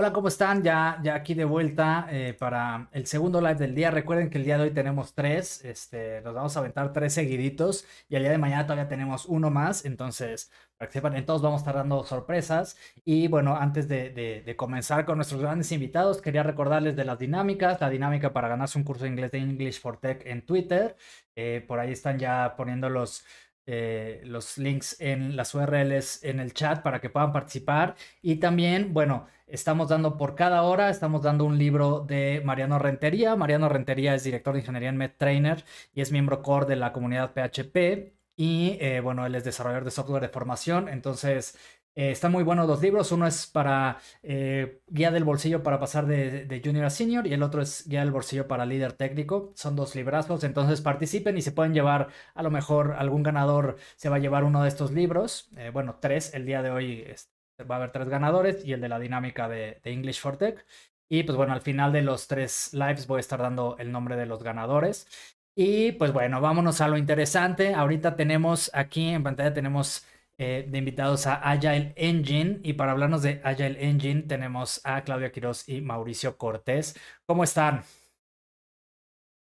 Hola, ¿cómo están? Ya, ya aquí de vuelta eh, para el segundo live del día. Recuerden que el día de hoy tenemos tres, este, nos vamos a aventar tres seguiditos y el día de mañana todavía tenemos uno más. Entonces, para que sepan, en todos vamos a estar dando sorpresas. Y bueno, antes de, comenzar con nuestros grandes invitados, quería recordarles de las dinámicas, la dinámica para ganarse un curso de inglés de English for Tech en Twitter. Eh, por ahí están ya poniendo los eh, los links en las URLs en el chat para que puedan participar. Y también, bueno, estamos dando por cada hora, estamos dando un libro de Mariano Rentería. Mariano Rentería es director de ingeniería en trainer y es miembro core de la comunidad PHP. Y eh, bueno, él es desarrollador de software de formación, entonces eh, están muy buenos los libros. Uno es para eh, guía del bolsillo para pasar de, junior a senior y el otro es guía del bolsillo para líder técnico. Son dos librazos, entonces participen y se pueden llevar, a lo mejor algún ganador se va a llevar uno de estos libros. Eh, bueno, tres, el día de hoy este, va a haber tres ganadores y el de la dinámica de, de English for Tech. Y pues bueno, al final de los tres lives voy a estar dando el nombre de los ganadores. Y pues bueno, vámonos a lo interesante. Ahorita tenemos aquí en pantalla tenemos eh, de invitados a Agile Engine. Y para hablarnos de Agile Engine tenemos a Claudia Quiroz y Mauricio Cortés. ¿Cómo están?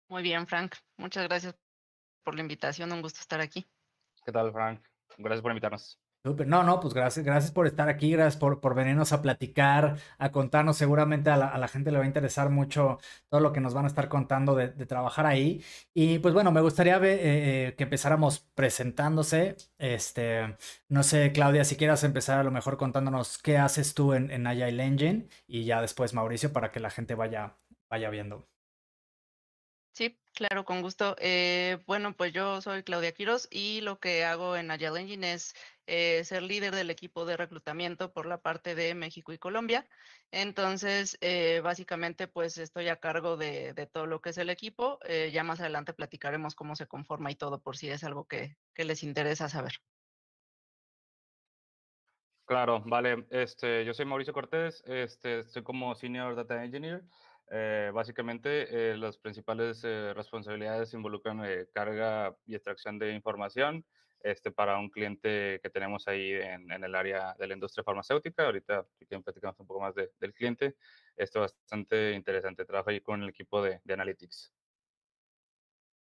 Muy bien, Frank. Muchas gracias por la invitación. Un gusto estar aquí. ¿Qué tal, Frank? Gracias por invitarnos. No, no, pues gracias, gracias por estar aquí, gracias por, por venirnos a platicar, a contarnos. Seguramente a la, gente le va a interesar mucho todo lo que nos van a estar contando de, trabajar ahí. Y pues bueno, me gustaría eh, eh, que empezáramos presentándose. Este, no sé, Claudia, si quieras empezar a lo mejor contándonos qué haces tú en, en Agile Engine y ya después Mauricio para que la gente vaya, vaya viendo. Sí, claro, con gusto. Eh, bueno, pues yo soy Claudia Quiroz y lo que hago en Agile Engine es eh, ser líder del equipo de reclutamiento por la parte de México y Colombia. Entonces, eh, básicamente, pues estoy a cargo de, todo lo que es el equipo. Eh, ya más adelante platicaremos cómo se conforma y todo por si es algo que, les interesa saber. Claro, vale. Este, yo soy Mauricio Cortés, este, estoy como Senior Data Engineer. básicamente, las principales responsabilidades involucran carga y extracción de información, este, para un cliente que tenemos ahí en, el área de la industria farmacéutica. Ahorita, aquí platicamos un poco más del cliente. Esto es bastante interesante. Trabajo ahí con el equipo de, Analytics.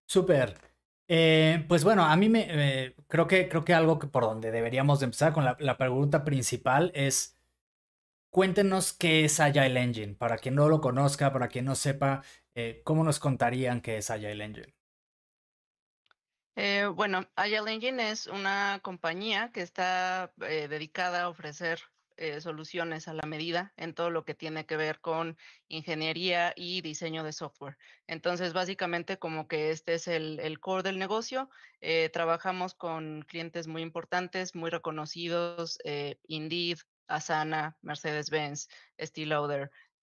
Súper. Eh, pues bueno, a mí me eh, creo que creo que algo que por donde deberíamos empezar con la, pregunta principal es cuéntenos qué es Agile Engine para quien no lo conozca, para quien no sepa eh, cómo nos contarían qué es Agile Engine. Eh, bueno, Agile Engine es una compañía que está eh, dedicada a ofrecer eh, soluciones a la medida en todo lo que tiene que ver con ingeniería y diseño de software. Entonces, básicamente como que este es el, core del negocio. trabajamos con clientes muy importantes, muy reconocidos, Indeed, Asana, Mercedes-Benz,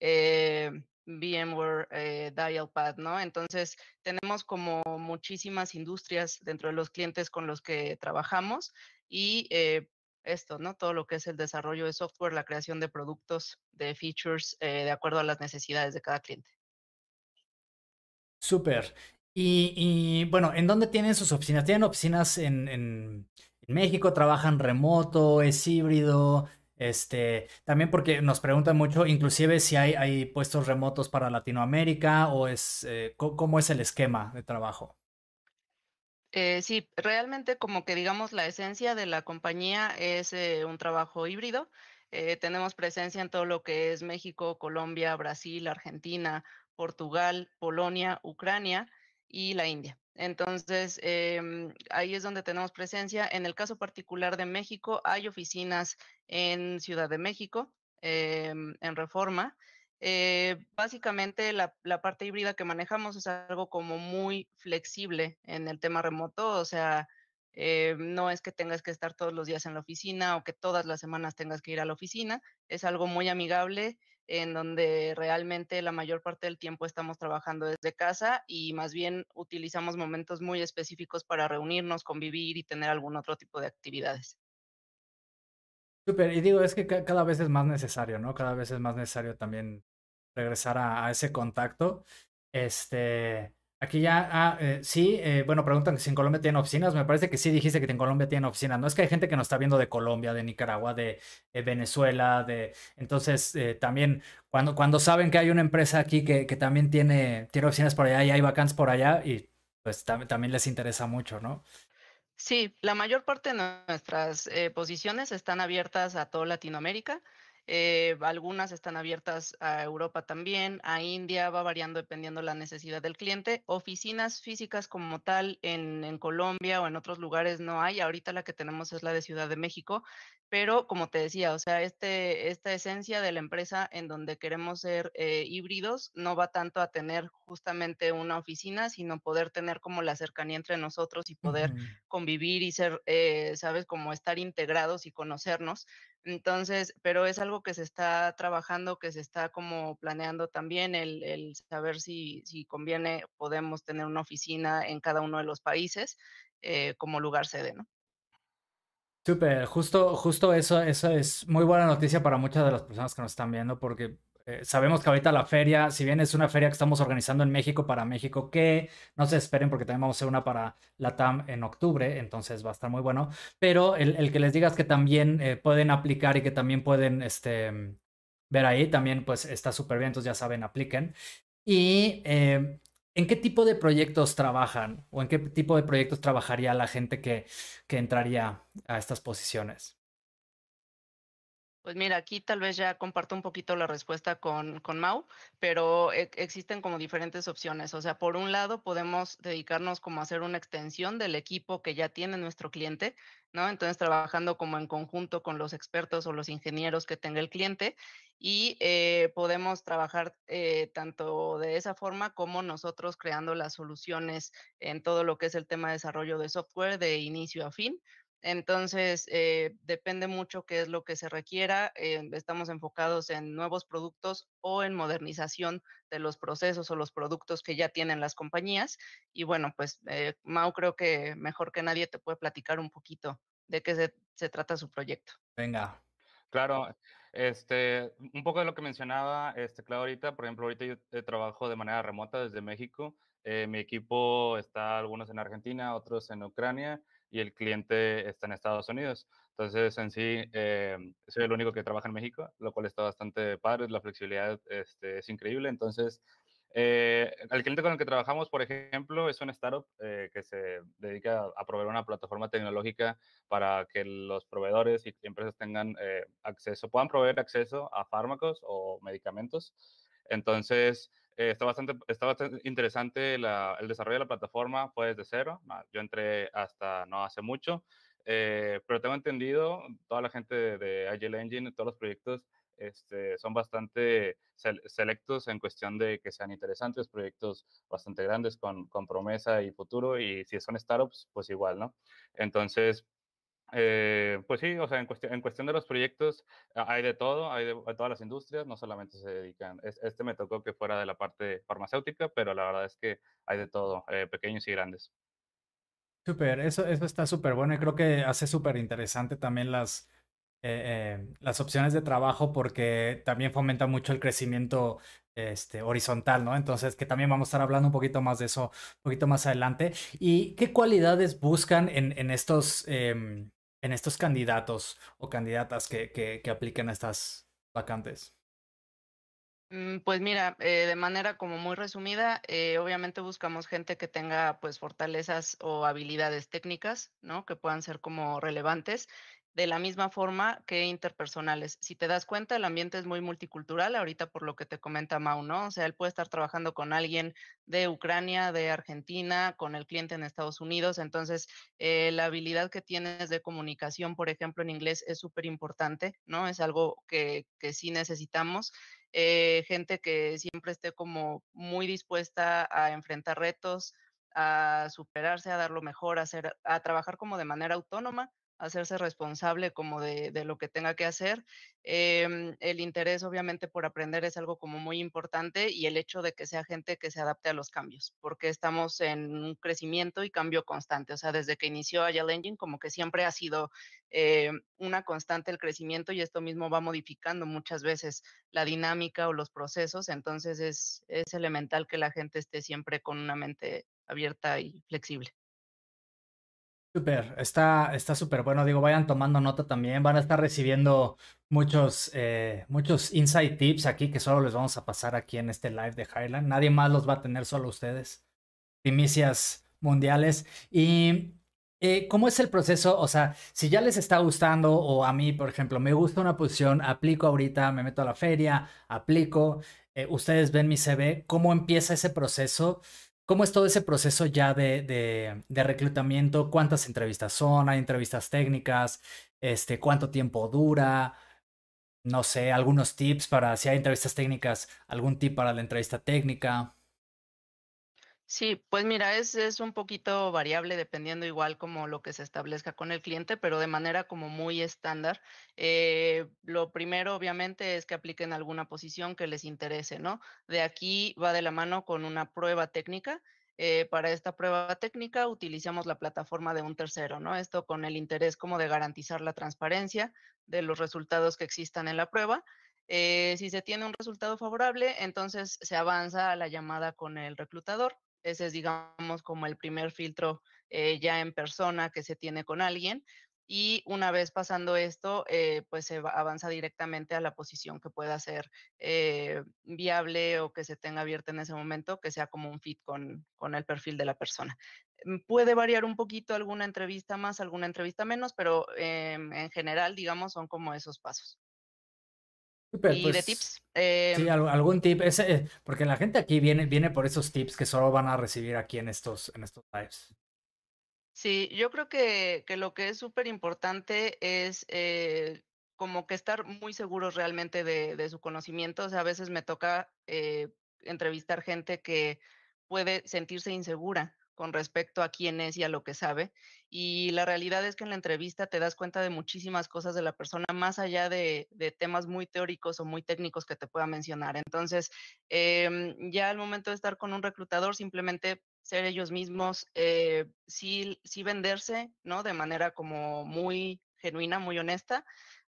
Eh, VMware eh, Dialpad, ¿no? Entonces, tenemos como muchísimas industrias dentro de los clientes con los que trabajamos y eh, esto, ¿no? Todo lo que es el desarrollo de software, la creación de productos, de features, eh, de acuerdo a las necesidades de cada cliente. Súper. Y, bueno, ¿en dónde tienen sus oficinas? ¿Tienen oficinas en México? ¿Trabajan remoto? ¿Es híbrido? Este, también porque nos preguntan mucho, inclusive si hay, hay puestos remotos para Latinoamérica o es eh, cómo es el esquema de trabajo. Eh, sí, realmente como que digamos la esencia de la compañía es eh, un trabajo híbrido. tenemos presencia en todo lo que es México, Colombia, Brasil, Argentina, Portugal, Polonia, Ucrania y la India. Entonces, em, ahí es donde tenemos presencia. En el caso particular de México, hay oficinas en Ciudad de México, em, en Reforma. Eh, básicamente, la, la, parte híbrida que manejamos es algo como muy flexible en el tema remoto, o sea, eh, no es que tengas que estar todos los días en la oficina o que todas las semanas tengas que ir a la oficina, es algo muy amigable en donde realmente la mayor parte del tiempo estamos trabajando desde casa y más bien utilizamos momentos muy específicos para reunirnos, convivir y tener algún otro tipo de actividades. Súper, y digo, es que cada vez es más necesario, ¿no? Cada vez es más necesario también regresar a, a ese contacto. Este, Aquí ya, ah, eh, sí, eh, bueno, preguntan si en Colombia tienen oficinas. Me parece que sí dijiste que en Colombia tienen oficinas. No es que hay gente que nos está viendo de Colombia, de Nicaragua, de, eh, Venezuela, de... Entonces, también cuando, cuando saben que hay una empresa aquí que, que también tiene, tiene oficinas por allá y hay vacantes por allá, y pues también les interesa mucho, ¿no? Sí, la mayor parte de nuestras posiciones están abiertas a toda Latinoamérica. Eh, algunas están abiertas a Europa también, a India, va variando dependiendo la necesidad del cliente. Oficinas físicas como tal en, Colombia o en otros lugares no hay. Ahorita la que tenemos es la de Ciudad de México, pero como te decía, o sea, este, esta esencia de la empresa en donde queremos ser eh, híbridos no va tanto a tener justamente una oficina, sino poder tener como la cercanía entre nosotros y poder convivir y ser, eh, sabes, como estar integrados y conocernos entonces, pero es algo que se está trabajando, que se está como planeando también, el, saber si, conviene, podemos tener una oficina en cada uno de los países eh, como lugar sede, ¿no? Súper, justo, justo eso, eso es muy buena noticia para muchas de las personas que nos están viendo, porque eh, sabemos que ahorita la feria, si bien es una feria que estamos organizando en México para México, que no se esperen porque también vamos a hacer una para la TAM en octubre, entonces va a estar muy bueno. Pero el, que les digas que también eh, pueden aplicar y que también pueden este, ver ahí, también pues está súper bien, entonces ya saben, apliquen. Y em, ¿En qué tipo de proyectos trabajan o en qué tipo de proyectos trabajaría la gente que entraría a estas posiciones? Pues mira, aquí tal vez ya comparto un poquito la respuesta con, con Mau, pero e, existen como diferentes opciones. O sea, por un lado podemos dedicarnos como a hacer una extensión del equipo que ya tiene nuestro cliente, ¿no? Entonces trabajando como en conjunto con los expertos o los ingenieros que tenga el cliente y eh, podemos trabajar eh, tanto de esa forma como nosotros creando las soluciones en todo lo que es el tema de desarrollo de software de inicio a fin entonces, eh, depende mucho qué es lo que se requiera. Eh, estamos enfocados en nuevos productos o en modernización de los procesos o los productos que ya tienen las compañías. Y bueno, pues eh, Mau creo que mejor que nadie te puede platicar un poquito de qué se, trata su proyecto. Venga. Claro, este, un poco de lo que mencionaba, este, claro, ahorita, por ejemplo, ahorita yo eh, trabajo de manera remota desde México. mi equipo está algunos en Argentina, otros en Ucrania y el cliente está en Estados Unidos. Entonces, en sí, eh, soy el único que trabaja en México, lo cual está bastante padre, la flexibilidad este, es increíble. Entonces, eh, el cliente con el que trabajamos, por ejemplo, es una startup eh, que se dedica a, proveer una plataforma tecnológica para que los proveedores y empresas tengan acceso, puedan proveer acceso a fármacos o medicamentos. Entonces, eh, está, bastante, está interesante el desarrollo de la plataforma, fue desde cero. Ah, yo entré hasta no hace mucho, eh, pero tengo entendido, toda la gente de, Agile Engine, todos los proyectos este, son bastante selectos en cuestión de que sean interesantes, proyectos bastante grandes con, con promesa y futuro, y si son startups, pues igual, ¿no? Entonces, eh, pues sí, o sea, en cuestión, en cuestión de los proyectos hay de todo, hay de, todas las industrias, no solamente se dedican, este me tocó que fuera de la parte farmacéutica, pero la verdad es que hay de todo, eh, pequeños y grandes. Súper, eso, eso está súper bueno y creo que hace súper interesante también las, eh, las opciones de trabajo porque también fomenta mucho el crecimiento este, horizontal, ¿no? Entonces, que también vamos a estar hablando un poquito más de eso un poquito más adelante. ¿Y qué cualidades buscan en, en estos em, en estos candidatos o candidatas que, que, apliquen a estas vacantes? Mm, pues mira, eh, de manera como muy resumida, eh, obviamente buscamos gente que tenga pues fortalezas o habilidades técnicas, ¿no? Que puedan ser como relevantes de la misma forma que interpersonales. Si te das cuenta, el ambiente es muy multicultural, ahorita por lo que te comenta Mau, ¿no? O sea, él puede estar trabajando con alguien de Ucrania, de Argentina, con el cliente en Estados Unidos, entonces eh, la habilidad que tienes de comunicación, por ejemplo, en inglés es súper importante, ¿no? Es algo que, que sí necesitamos. Eh, gente que siempre esté como muy dispuesta a enfrentar retos, a superarse, a dar lo mejor, hacer, a trabajar como de manera autónoma hacerse responsable como de, lo que tenga que hacer. Em, el interés obviamente por aprender es algo como muy importante y el hecho de que sea gente que se adapte a los cambios, porque estamos en un crecimiento y cambio constante. O sea, desde que inició Agile Engine como que siempre ha sido eh, una constante el crecimiento y esto mismo va modificando muchas veces la dinámica o los procesos. Entonces es elemental que la gente esté siempre con una mente abierta y flexible. Súper, está está súper bueno. Digo, vayan tomando nota también. Van a estar recibiendo muchos, eh, muchos inside tips aquí que solo les vamos a pasar aquí en este live de Highland. Nadie más los va a tener, solo ustedes. Primicias mundiales. Y eh, ¿Cómo es el proceso? O sea, si ya les está gustando o a mí, por ejemplo, me gusta una posición, aplico ahorita, me meto a la feria, aplico, eh, ustedes ven mi CV, ¿cómo empieza ese proceso ¿Cómo es todo ese proceso ya de, reclutamiento? ¿Cuántas entrevistas son? ¿Hay entrevistas técnicas? Este, ¿Cuánto tiempo dura? No sé, algunos tips para si hay entrevistas técnicas, algún tip para la entrevista técnica. Sí, pues mira, es, es un poquito variable dependiendo igual como lo que se establezca con el cliente, pero de manera como muy estándar. Eh, lo primero, obviamente, es que apliquen alguna posición que les interese, ¿no? De aquí va de la mano con una prueba técnica. Eh, para esta prueba técnica utilizamos la plataforma de un tercero, ¿no? Esto con el interés como de garantizar la transparencia de los resultados que existan en la prueba. Eh, si se tiene un resultado favorable, entonces se avanza a la llamada con el reclutador ese es, digamos, como el primer filtro eh, ya en persona que se tiene con alguien. Y una vez pasando esto, eh, pues se avanza directamente a la posición que pueda ser eh, viable o que se tenga abierta en ese momento, que sea como un fit con el perfil de la persona. Mm, puede variar un poquito alguna entrevista más, alguna entrevista menos, pero em, en general, digamos, son como esos pasos y de pues tips. Em, sí, algún tip. Eh, porque la gente aquí viene, viene por esos tips que solo van a recibir aquí en estos, en estos lives. Sí, yo creo que, que lo que es súper importante es eh, como que estar muy seguros realmente de, su conocimiento. O sea, a veces me toca eh, entrevistar gente que puede sentirse insegura con respecto a quién es y a lo que sabe. Y la realidad es que en la entrevista te das cuenta de muchísimas cosas de la persona, más allá de, temas muy teóricos o muy técnicos que te pueda mencionar. Entonces, em, ya al momento de estar con un reclutador, simplemente ser ellos mismos, eh, sí, sí venderse, ¿no? De manera como muy genuina, muy honesta,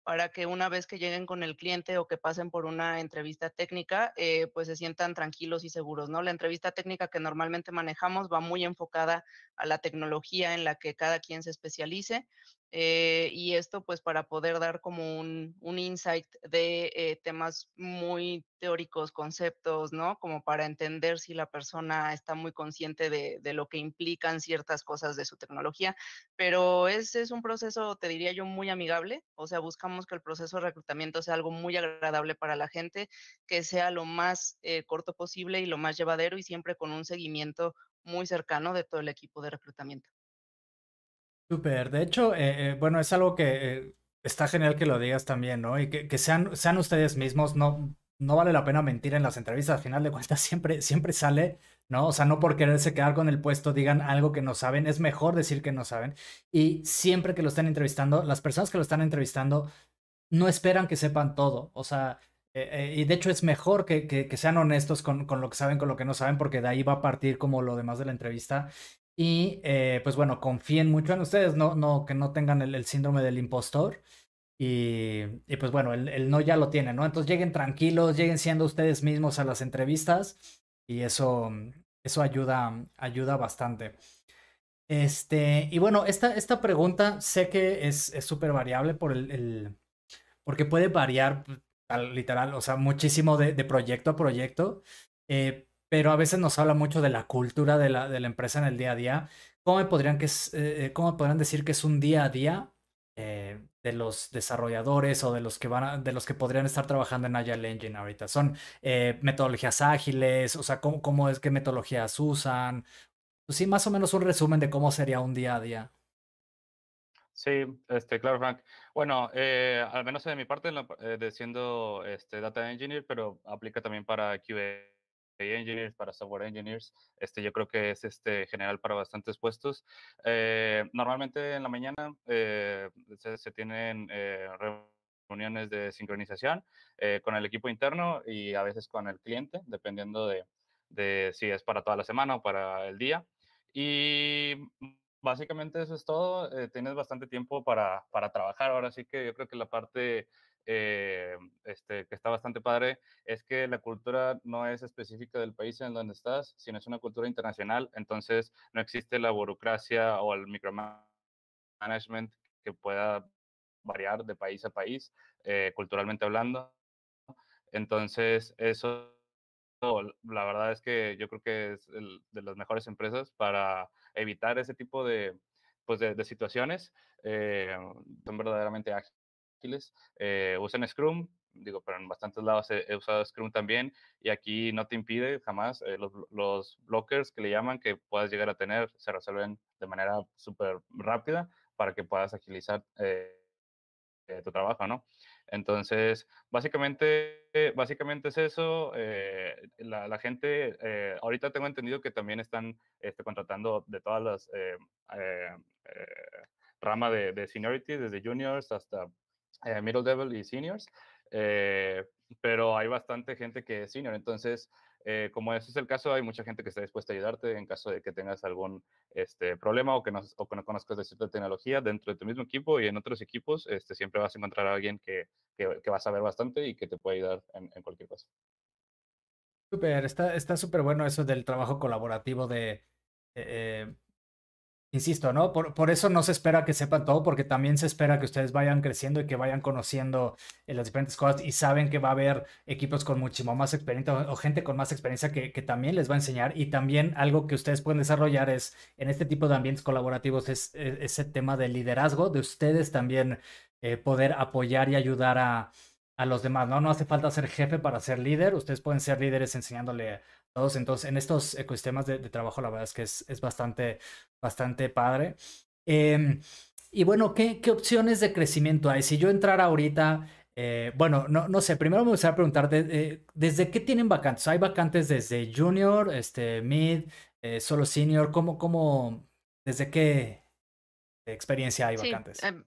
para que una vez que lleguen con el cliente o que pasen por una entrevista técnica, eh, pues se sientan tranquilos y seguros, ¿no? La entrevista técnica que normalmente manejamos va muy enfocada a la tecnología en la que cada quien se especialice eh, y esto pues para poder dar como un, insight de eh, temas muy teóricos, conceptos, ¿no? Como para entender si la persona está muy consciente de, lo que implican ciertas cosas de su tecnología. Pero ese es un proceso, te diría yo, muy amigable. O sea, buscamos que el proceso de reclutamiento sea algo muy agradable para la gente, que sea lo más eh, corto posible y lo más llevadero y siempre con un seguimiento muy cercano de todo el equipo de reclutamiento. Súper, de hecho, eh, eh, bueno, es algo que eh, está genial que lo digas también, ¿no? Y que, sean, ustedes mismos, no, no vale la pena mentir en las entrevistas, al final de cuentas siempre, siempre sale, ¿no? O sea, no por quererse quedar con el puesto digan algo que no saben, es mejor decir que no saben. Y siempre que lo están entrevistando, las personas que lo están entrevistando no esperan que sepan todo, o sea, y de hecho es mejor que, sean honestos con, con, lo que saben, con lo que no saben, porque de ahí va a partir como lo demás de la entrevista. Y eh, pues bueno, confíen mucho en ustedes, no, no, que no tengan el, síndrome del impostor. Y, y pues bueno, el, no ya lo tienen, ¿no? Entonces lleguen tranquilos, lleguen siendo ustedes mismos a las entrevistas y eso, mm, eso ayuda, ayuda bastante. Este, y bueno, esta, esta pregunta sé que es súper variable por el, el, porque puede variar pues, literal, o sea, muchísimo de, de proyecto a proyecto. Eh, pero a veces nos habla mucho de la cultura de la, empresa en el día a día. ¿Cómo, podrían que eh, eh, ¿Cómo decir que es un día a día eh, de los desarrolladores o de los que van de los que podrían estar trabajando en Agile Engine ahorita? ¿Son metodologías ágiles? O sea, ¿cómo, es qué metodologías usan? Pues sí, más o menos un resumen de cómo sería un día a día. Sí, este, claro, Frank. Bueno, al menos de mi parte, de siendo este, Data Engineer, pero aplica también para QA engineers, para software engineers. Este, yo creo que es este, general para bastantes puestos. Eh, normalmente en la mañana eh, se, tienen eh, reuniones de sincronización con el equipo interno y a veces con el cliente, dependiendo de, de si es para toda la semana o para el día. Y básicamente eso es todo. tienes bastante tiempo para, para, trabajar. Ahora sí que yo creo que la parte eh, este, que está bastante padre, es que la cultura no es específica del país en donde estás, sino es una cultura internacional, entonces no existe la burocracia o el micromanagement que pueda variar de país a país, eh, culturalmente hablando. Entonces, eso la verdad es que yo creo que es de las mejores empresas para evitar ese tipo de, pues de, situaciones. Eh, son verdaderamente ágiles ágiles, eh, usan Scrum, digo, pero en bastantes lados he, usado Scrum también, y aquí no te impide jamás eh, los, blockers que le llaman que puedas llegar a tener, se resuelven de manera súper rápida para que puedas agilizar eh, tu trabajo, ¿no? Entonces, básicamente, básicamente es eso. la, gente, ahorita tengo entendido que también están este, contratando de todas las ramas de, seniority, desde juniors hasta eh, middle Devil y seniors, eh, pero hay bastante gente que es senior. Entonces, eh, como ese es el caso, hay mucha gente que está dispuesta a ayudarte en caso de que tengas algún este, problema o que, no, conozcas de cierta tecnología dentro de tu mismo equipo y en otros equipos, este, siempre vas a encontrar a alguien que, que, va a saber bastante y que te puede ayudar en, cualquier cosa. Súper, está súper bueno eso del trabajo colaborativo de insisto, ¿no? Por, por, eso no se espera que sepan todo, porque también se espera que ustedes vayan creciendo y que vayan conociendo eh, las diferentes cosas y saben que va a haber equipos con muchísimo más experiencia o, gente con más experiencia que, también les va a enseñar. Y también algo que ustedes pueden desarrollar es, en este tipo de ambientes colaborativos, es, e, ese tema de liderazgo, de ustedes también eh, poder apoyar y ayudar a, a los demás, ¿no? No hace falta ser jefe para ser líder, ustedes pueden ser líderes enseñándole entonces, en estos ecosistemas de, trabajo, la verdad es que es, bastante, bastante padre. Em, y bueno, ¿qué, opciones de crecimiento hay? Si yo entrara ahorita, eh, bueno, no, no sé, primero me gustaría preguntarte, eh, ¿desde qué tienen vacantes? ¿Hay vacantes desde junior, este, mid, eh, solo senior? ¿Cómo, cómo, desde qué experiencia hay vacantes? Sí, em,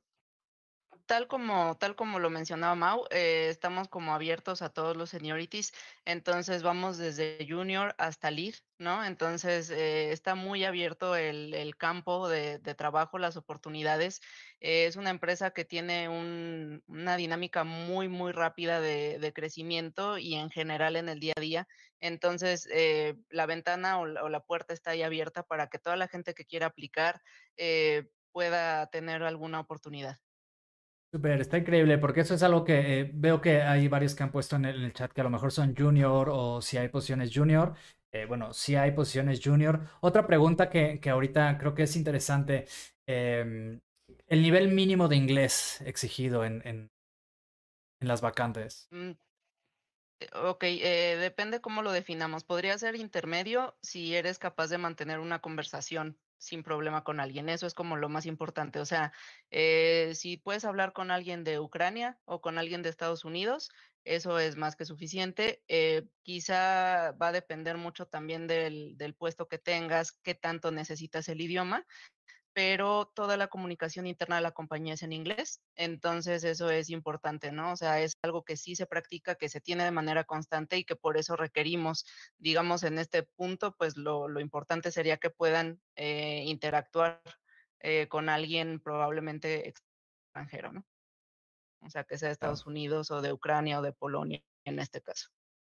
tal como, tal como lo mencionaba Mau, eh, estamos como abiertos a todos los seniorities, entonces vamos desde junior hasta lead, ¿no? Entonces eh, está muy abierto el, el campo de, trabajo, las oportunidades. Eh, es una empresa que tiene una dinámica muy, muy rápida de, crecimiento y en general en el día a día. Entonces la ventana o, o, la puerta está ahí abierta para que toda la gente que quiera aplicar pueda tener alguna oportunidad. Super, está increíble, porque eso es algo que eh, veo que hay varios que han puesto en el, chat que a lo mejor son junior o si hay posiciones junior. Eh, bueno, si hay posiciones junior. Otra pregunta que, ahorita creo que es interesante. Em, el nivel mínimo de inglés exigido en, las vacantes. Mm, eh, ok, depende cómo lo definamos. Podría ser intermedio si eres capaz de mantener una conversación sin problema con alguien. Eso es como lo más importante. O sea, eh, si puedes hablar con alguien de Ucrania o con alguien de Estados Unidos, eso es más que suficiente. Eh, quizá va a depender mucho también del, del puesto que tengas, qué tanto necesitas el idioma pero toda la comunicación interna de la compañía es en inglés, entonces eso es importante, ¿no? O sea, es algo que sí se practica, que se tiene de manera constante y que por eso requerimos, digamos, en este punto, pues lo, importante sería que puedan eh, interactuar eh, con alguien probablemente extranjero, ¿no? O sea, que sea de Estados Unidos o de Ucrania o de Polonia en este caso.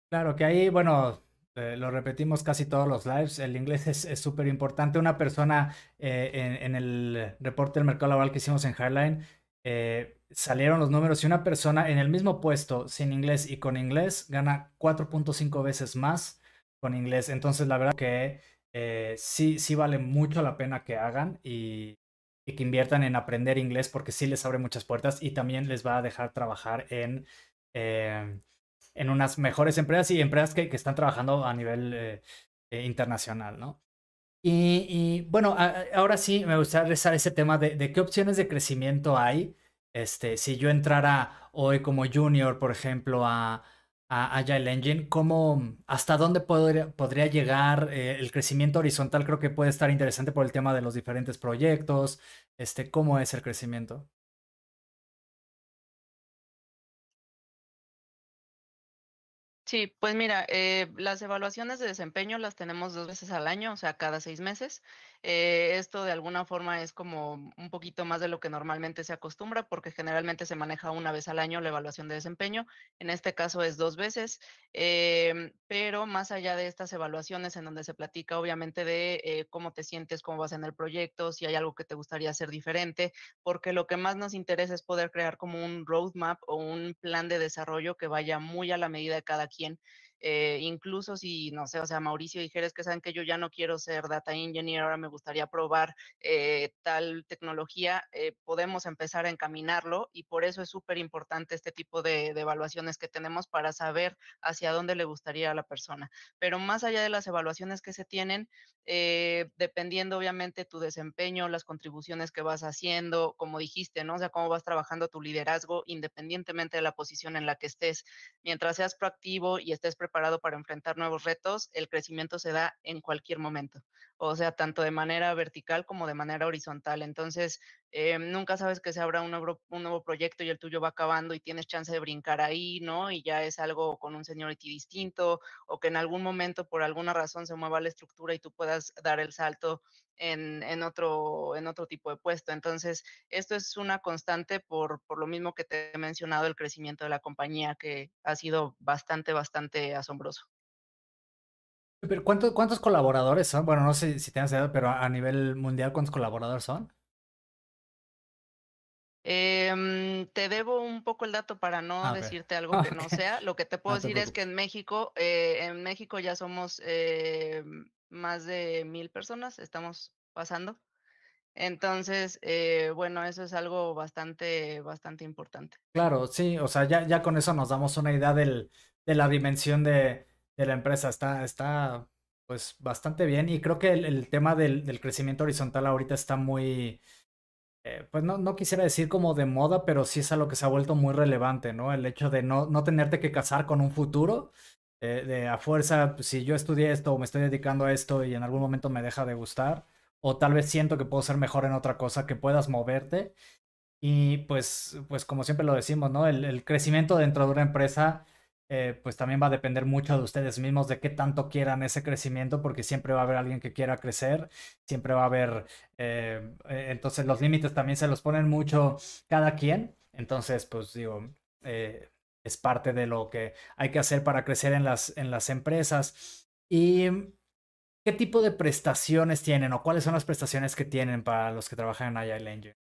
Claro, que ahí, bueno, eh, lo repetimos casi todos los lives, el inglés es súper importante. Una persona eh, en, el reporte del mercado laboral que hicimos en Highline eh, salieron los números y una persona en el mismo puesto sin inglés y con inglés gana 4.5 veces más con inglés. Entonces, la verdad que sí, sí vale mucho la pena que hagan y, y que inviertan en aprender inglés porque sí les abre muchas puertas y también les va a dejar trabajar en en unas mejores empresas y empresas que, están trabajando a nivel eh, eh, internacional, ¿no? Y, bueno, ahora sí me gustaría regresar ese tema de, qué opciones de crecimiento hay. Este, si yo entrara hoy como junior, por ejemplo, a, a Agile Engine, ¿cómo, ¿hasta dónde podría, llegar eh, el crecimiento horizontal? Creo que puede estar interesante por el tema de los diferentes proyectos. Este, ¿Cómo es el crecimiento? Sí, pues mira, eh, las evaluaciones de desempeño las tenemos dos veces al año, o sea, cada seis meses. Eh, esto de alguna forma es como un poquito más de lo que normalmente se acostumbra, porque generalmente se maneja una vez al año la evaluación de desempeño. En este caso es dos veces, em, pero más allá de estas evaluaciones en donde se platica obviamente de eh, cómo te sientes, cómo vas en el proyecto, si hay algo que te gustaría hacer diferente, porque lo que más nos interesa es poder crear como un roadmap o un plan de desarrollo que vaya muy a la medida de cada quien quien eh, incluso si, no sé, o sea, Mauricio dijeras que saben que yo ya no quiero ser data engineer, ahora me gustaría probar eh, tal tecnología, eh, podemos empezar a encaminarlo y por eso es súper importante este tipo de, de, evaluaciones que tenemos para saber hacia dónde le gustaría a la persona. Pero más allá de las evaluaciones que se tienen, dependiendo obviamente tu desempeño, las contribuciones que vas haciendo, como dijiste, ¿no? O sea, cómo vas trabajando tu liderazgo independientemente de la posición en la que estés, mientras seas proactivo y estés preparado preparado para enfrentar nuevos retos, el crecimiento se da en cualquier momento, o sea, tanto de manera vertical como de manera horizontal. Entonces, Em, nunca sabes que se abra un nuevo, proyecto y el tuyo va acabando y tienes chance de brincar ahí, ¿no? Y ya es algo con un seniority distinto o que en algún momento por alguna razón se mueva la estructura y tú puedas dar el salto en, otro, en otro tipo de puesto. Entonces, esto es una constante por, lo mismo que te he mencionado, el crecimiento de la compañía que ha sido bastante, bastante asombroso. Pero ¿cuántos, colaboradores son? Bueno, no sé si te han dado, pero a nivel mundial, ¿cuántos colaboradores son? Em, te debo un poco el dato para no decirte algo que no sea. Lo que te puedo decir es que en México, eh, en México ya somos eh, más de mil personas, estamos pasando. Entonces, eh, bueno, eso es algo bastante, bastante importante. Claro, sí, o sea, ya, con eso nos damos una idea de la dimensión de, la empresa. Está, está, pues, bastante bien. Y creo que el, tema del, crecimiento horizontal ahorita está muy, eh, pues no, quisiera decir como de moda, pero sí es lo que se ha vuelto muy relevante, ¿no? El hecho de no, no tenerte que casar con un futuro, eh, de a fuerza, pues, si yo estudié esto o me estoy dedicando a esto y en algún momento me deja de gustar, o tal vez siento que puedo ser mejor en otra cosa, que puedas moverte. Y pues, pues como siempre lo decimos, ¿no? El, el crecimiento dentro de una empresa eh, pues también va a depender mucho de ustedes mismos, de qué tanto quieran ese crecimiento, porque siempre va a haber alguien que quiera crecer, siempre va a haber, eh, eh, entonces los límites también se los ponen mucho cada quien, entonces pues digo, es parte de lo que hay que hacer para crecer en las, en las empresas. ¿Y qué tipo de prestaciones tienen o cuáles son las prestaciones que tienen para los que trabajan en Agile Engine?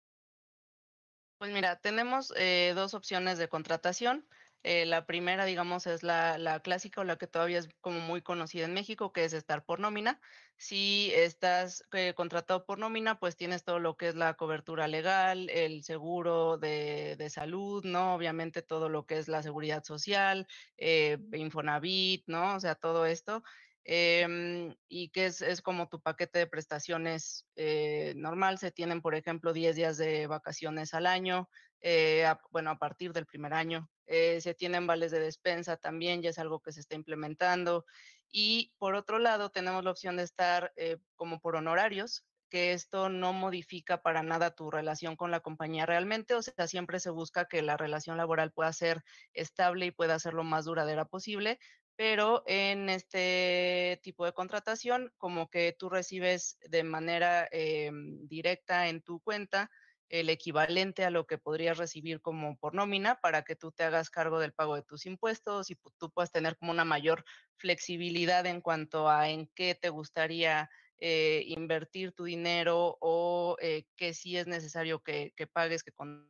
Pues mira, tenemos dos opciones de contratación. Eh, la primera, digamos, es la, clásica o la que todavía es como muy conocida en México, que es estar por nómina. Si estás eh, contratado por nómina, pues tienes todo lo que es la cobertura legal, el seguro de, salud, ¿no? Obviamente todo lo que es la seguridad social, eh, Infonavit, ¿no? O sea, todo esto. Em, y que es, como tu paquete de prestaciones eh, normal. Se tienen, por ejemplo, 10 días de vacaciones al año, eh, bueno, a partir del primer año. Eh, se tienen vales de despensa también, ya es algo que se está implementando. Y por otro lado, tenemos la opción de estar como por honorarios, que esto no modifica para nada tu relación con la compañía realmente, o sea, siempre se busca que la relación laboral pueda ser estable y pueda ser lo más duradera posible, pero en este tipo de contratación, como que tú recibes de manera em, directa en tu cuenta el equivalente a lo que podrías recibir como por nómina para que tú te hagas cargo del pago de tus impuestos y tú puedas tener como una mayor flexibilidad en cuanto a en qué te gustaría eh, invertir tu dinero o eh, que si es necesario que, que pagues, que con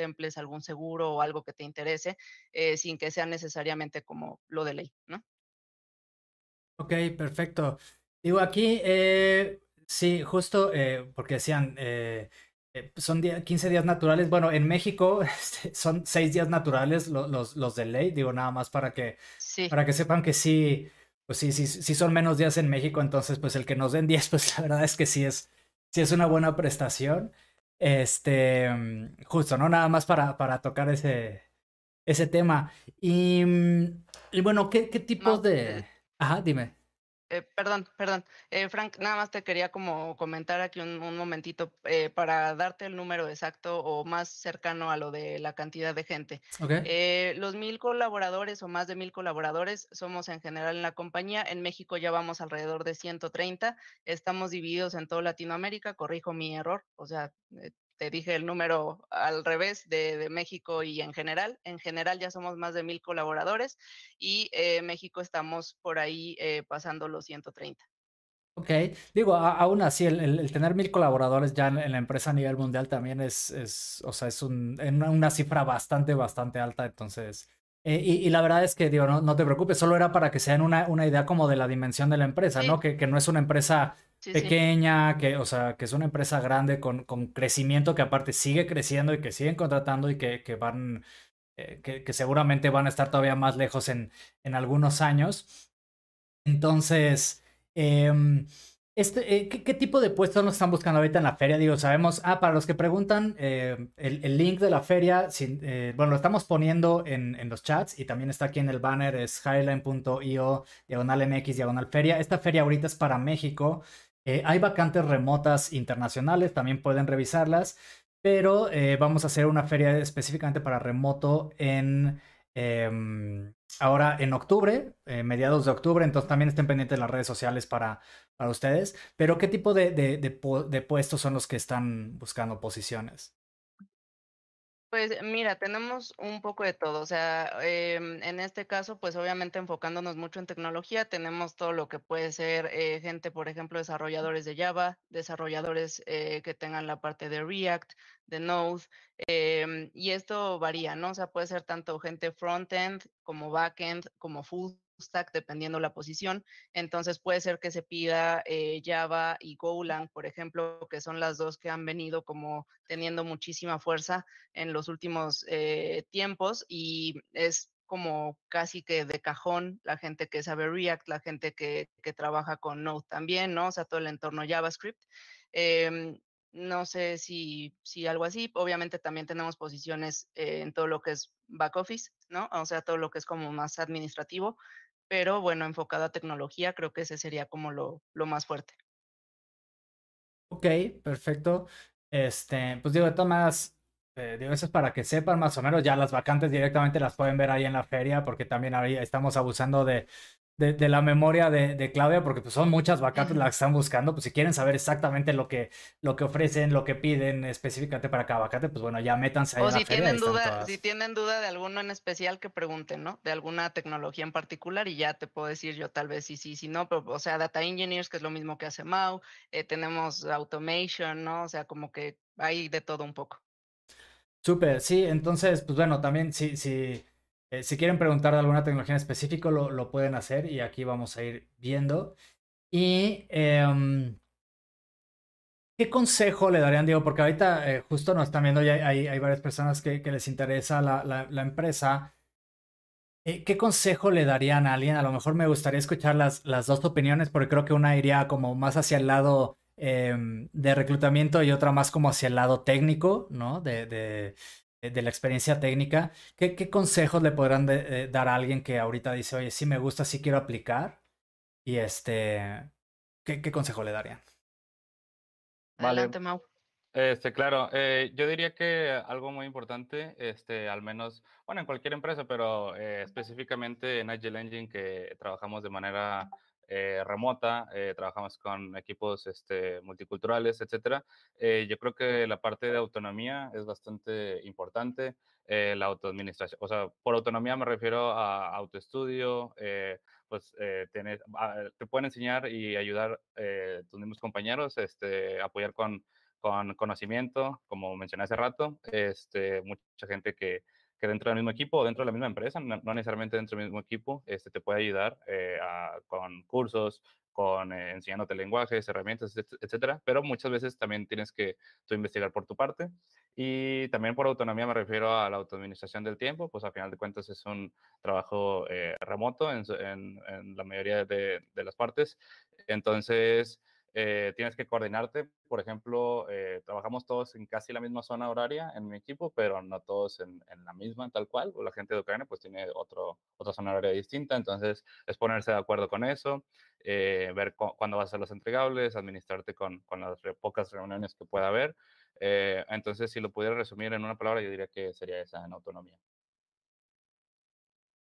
contemples algún seguro o algo que te interese, eh, sin que sea necesariamente como lo de ley, ¿no? Ok, perfecto. Digo, aquí, eh, sí, justo eh, porque decían, son 15 días naturales. Bueno, en México este, son 6 días naturales los, los, de ley, digo, nada más para que, para que sepan que sí, pues sí, sí, sí son menos días en México, entonces pues el que nos den 10, pues la verdad es que sí es, sí es una buena prestación. Este, mm, justo, ¿no? Nada más para, para tocar ese, ese tema. Y, mm, bueno, ¿qué, qué tipos pues, de... Ajá, dime. Eh, perdón, perdón. Eh, Frank, nada más te quería como comentar aquí un, momentito eh, para darte el número exacto o más cercano a lo de la cantidad de gente. los mil colaboradores o más de mil colaboradores somos en general en la compañía. En México ya vamos alrededor de 130. Estamos divididos en toda Latinoamérica. Corrijo mi error. O sea, te dije el número al revés de, México y en general. En general ya somos más de mil colaboradores y eh, México estamos por ahí eh, pasando los 130. Ok, digo, aún así, el, tener mil colaboradores ya en, la empresa a nivel mundial también es, o sea, es una, cifra bastante, bastante alta, entonces... Eh, y, la verdad es que, digo, no, no, te preocupes, solo era para que sean una, una idea como de la dimensión de la empresa, ¿no? que no es una empresa pequeña, que, o sea, que es una empresa grande con, crecimiento que aparte sigue creciendo y que siguen contratando y que, van, eh, que, seguramente van a estar todavía más lejos en, en algunos años. Entonces, em, este, eh, ¿qué, tipo de puestos nos están buscando ahorita en la feria? Digo, sabemos, ah, para los que preguntan, eh, el, link de la feria, bueno, lo estamos poniendo en, en los chats y también está aquí en el banner, es highline.io, diagonal MX, diagonal feria. Esta feria ahorita es para México. Eh, hay vacantes remotas internacionales, también pueden revisarlas, pero eh, vamos a hacer una feria específicamente para remoto en... Em, ahora en octubre, eh, mediados de octubre, entonces también estén pendientes las redes sociales para, para ustedes. Pero, ¿qué tipo de, de, puestos son los que están buscando posiciones? Pues mira, tenemos un poco de todo. O sea, em, en este caso, pues obviamente enfocándonos mucho en tecnología, tenemos todo lo que puede ser eh, gente, por ejemplo, desarrolladores de Java, desarrolladores eh, que tengan la parte de React, de Node, em, y esto varía, ¿no? O sea, puede ser tanto gente front-end como back-end, como full stack dependiendo la posición. Entonces puede ser que se pida eh, Java y Golang, por ejemplo, que son las dos que han venido como teniendo muchísima fuerza en los últimos eh, tiempos y es como casi que de cajón la gente que sabe React, la gente que, trabaja con Node también, ¿no? O sea, todo el entorno JavaScript. Em, no sé si, si, algo así. Obviamente también tenemos posiciones eh, en todo lo que es back office, ¿no? O sea, todo lo que es como más administrativo pero bueno, enfocada a tecnología, creo que ese sería como lo, lo más fuerte. Ok, perfecto. Este, pues digo, Tomás, eh, digo, eso es para que sepan más o menos, ya las vacantes directamente las pueden ver ahí en la feria, porque también ahí estamos abusando de, de, la memoria de, Claudia, porque pues, son muchas vacantes las que están buscando. Pues si quieren saber exactamente lo que, lo que ofrecen, lo que piden específicamente para cada vacante, pues bueno, ya métanse ahí. si, tienen duda, si tienen duda de alguno en especial, que pregunten, ¿no? De alguna tecnología en particular y ya te puedo decir yo tal vez sí, sí, sí, no, pero o sea, Data Engineers, que es lo mismo que hace Mau, eh, tenemos Automation, ¿no? O sea, como que hay de todo un poco. Súper, sí, entonces, pues bueno, también si... Sí, sí eh, si quieren preguntar de alguna tecnología en específico, lo, lo, pueden hacer y aquí vamos a ir viendo. Y em, ¿qué consejo le darían, Diego? Porque ahorita eh, justo nos están viendo y hay, hay varias personas que, les interesa la, la, empresa. Eh, ¿Qué consejo le darían a alguien? A lo mejor me gustaría escuchar las, las dos opiniones porque creo que una iría como más hacia el lado em, de reclutamiento y otra más como hacia el lado técnico, ¿no? De, de eh, de la experiencia técnica, ¿qué, consejos le podrán eh, dar a alguien que ahorita dice, oye, sí me gusta, sí quiero aplicar? Y este, ¿qué, consejo le darían? Vale. Adelante, Mau. Este, claro, eh, yo diría que algo muy importante, este, al menos, bueno, en cualquier empresa, pero específicamente en Agile Engine, que trabajamos de manera eh, remota, eh, trabajamos con equipos este, multiculturales, etcétera. Eh, yo creo que la parte de autonomía es bastante importante, la autoadministración, o sea, por autonomía me refiero a autoestudio, pues tener, ah, te pueden enseñar y ayudar tus mismos compañeros, este, apoyar con, conocimiento, como mencioné hace rato, este, mucha gente que que dentro del mismo equipo o dentro de la misma empresa, no, necesariamente dentro del mismo equipo, este, te puede ayudar eh, con cursos, con eh, enseñándote lenguajes, herramientas, etcétera, pero muchas veces también tienes que tú investigar por tu parte. Y también por autonomía me refiero a la autoadministración del tiempo, pues a final de cuentas es un trabajo eh, remoto en, la mayoría de, de las partes. Entonces, eh, tienes que coordinarte. Por ejemplo, eh, trabajamos todos en casi la misma zona horaria en mi equipo, pero no todos en, la misma, tal cual. La gente de Ucrania pues tiene otro, otra zona horaria distinta, entonces es ponerse de acuerdo con eso, eh, ver cuándo vas a ser los entregables, administrarte con, con las pocas reuniones que pueda haber. entonces, si lo pudiera resumir en una palabra, yo diría que sería esa, en autonomía.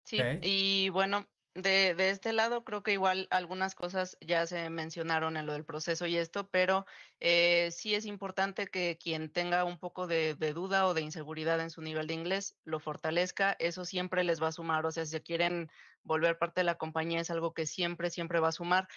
Sí, y bueno, de, de, este lado, creo que igual algunas cosas ya se mencionaron en lo del proceso y esto, pero eh, sí es importante que quien tenga un poco de, duda o de inseguridad en su nivel de inglés lo fortalezca. Eso siempre les va a sumar. O sea, si quieren volver parte de la compañía es algo que siempre, siempre va a sumar.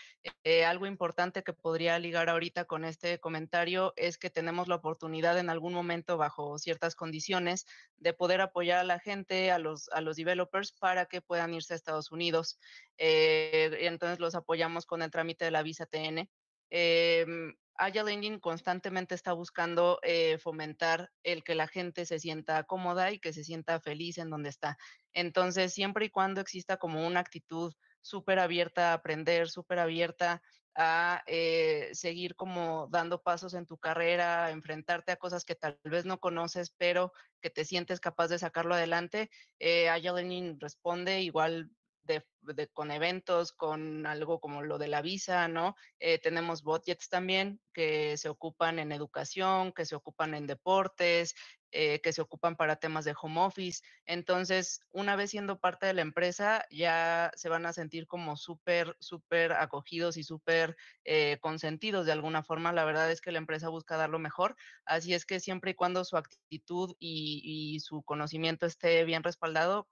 Eh, algo importante que podría ligar ahorita con este comentario es que tenemos la oportunidad en algún momento, bajo ciertas condiciones, de poder apoyar a la gente, a los, a los developers, para que puedan irse a Estados Unidos. Eh, entonces los apoyamos con el trámite de la visa TN. Eh, em, Agile constantemente está buscando eh, fomentar el que la gente se sienta cómoda y que se sienta feliz en donde está. Entonces, siempre y cuando exista como una actitud súper abierta a aprender, súper abierta a eh, seguir como dando pasos en tu carrera, a enfrentarte a cosas que tal vez no conoces, pero que te sientes capaz de sacarlo adelante, eh, lenin responde igual de, con eventos, con algo como lo de la visa, ¿no? Eh, tenemos budgets también que se ocupan en educación, que se ocupan en deportes, eh, que se ocupan para temas de home office. Entonces, una vez siendo parte de la empresa, ya se van a sentir como súper, súper acogidos y súper eh, consentidos de alguna forma. La verdad es que la empresa busca dar lo mejor. Así es que siempre y cuando su actitud y su conocimiento esté bien respaldado,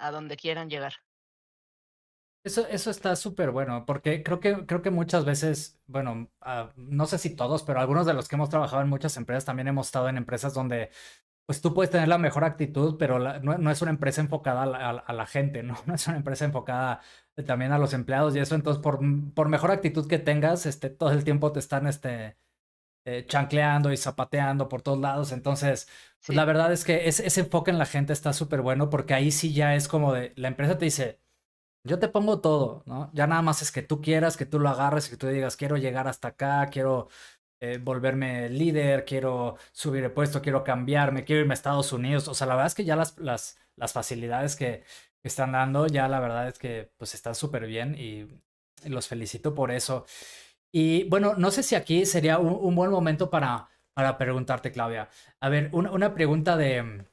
a donde quieran llegar. Eso, está súper bueno, porque creo que, creo que muchas veces, bueno, ah, no sé si todos, pero algunos de los que hemos trabajado en muchas empresas también hemos estado en empresas donde pues tú puedes tener la mejor actitud, pero no, es una empresa enfocada a la, gente, ¿no? No es una empresa enfocada eh, también a los empleados y eso. Entonces, por, por mejor actitud que tengas, este, todo el tiempo te están este, eh, chancleando y zapateando por todos lados. Entonces, pues, la verdad es que ese, ese enfoque en la gente está súper bueno porque ahí sí ya es como de, la empresa te dice, yo te pongo todo, ¿no? Ya nada más es que tú quieras, que tú lo agarres, que tú digas, quiero llegar hasta acá, quiero eh, volverme líder, quiero subir de puesto, quiero cambiarme, quiero irme a Estados Unidos. O sea, la verdad es que ya las, las, las facilidades que, están dando, ya la verdad es que pues están súper bien y, los felicito por eso. Y bueno, no sé si aquí sería un, buen momento para, para preguntarte, Claudia. A ver, una, una pregunta de,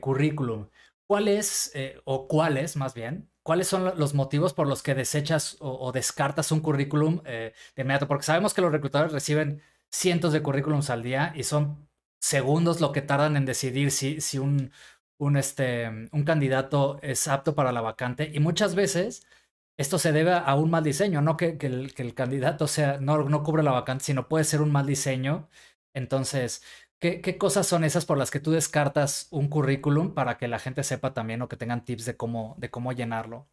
currículum. ¿Cuál es, o eh, o cuáles más bien, ¿Cuáles son los motivos por los que desechas o, descartas un currículum eh, de inmediato? Porque sabemos que los reclutadores reciben cientos de currículums al día y son segundos lo que tardan en decidir si, si un, un, este, un candidato es apto para la vacante. Y muchas veces esto se debe a un mal diseño, no que, que, el, candidato sea, no, no cubre la vacante, sino puede ser un mal diseño. Entonces, ¿Qué, cosas son esas por las que tú descartas un currículum para que la gente sepa también o que tengan tips de cómo, de cómo llenarlo?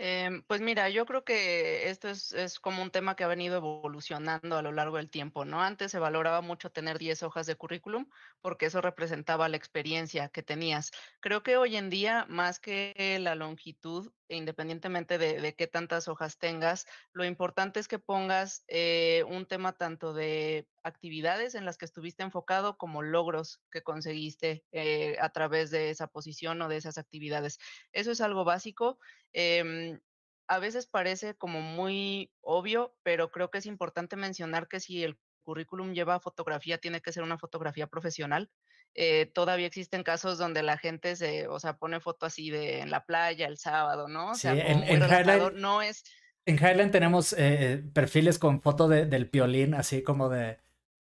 Em, pues mira, yo creo que esto es, como un tema que ha venido evolucionando a lo largo del tiempo, ¿no? Antes se valoraba mucho tener 10 hojas de currículum porque eso representaba la experiencia que tenías. Creo que hoy en día, más que la longitud, independientemente de, qué tantas hojas tengas, lo importante es que pongas eh, un tema tanto de actividades en las que estuviste enfocado como logros que conseguiste eh, a través de esa posición o de esas actividades. Eso es algo básico. Em, a veces parece como muy obvio, pero creo que es importante mencionar que si el currículum lleva fotografía, tiene que ser una fotografía profesional. Eh, todavía existen casos donde la gente se, o sea, pone foto así de en la playa el sábado, ¿no? en, Highland, no es... En Highland tenemos eh, perfiles con foto del piolín, así como de,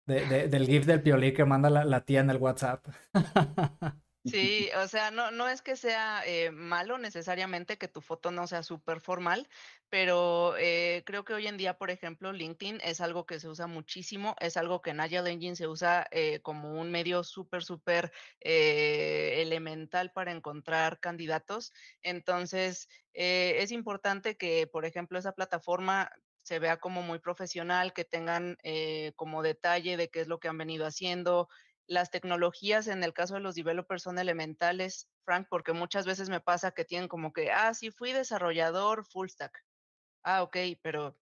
del GIF del piolín que manda la tía en el WhatsApp. Sí, o sea, no, es que sea eh, malo necesariamente que tu foto no sea súper formal, pero eh, creo que hoy en día, por ejemplo, LinkedIn es algo que se usa muchísimo, es algo que en Agile Engine se usa eh, como un medio súper, súper elemental para encontrar candidatos. Entonces, es importante que, por ejemplo, esa plataforma se vea como muy profesional, que tengan como detalle de qué es lo que han venido haciendo, las tecnologías, en el caso de los developers, son elementales, Frank, porque muchas veces me pasa que tienen como que, ah, sí, fui desarrollador full stack. Ah, ok, pero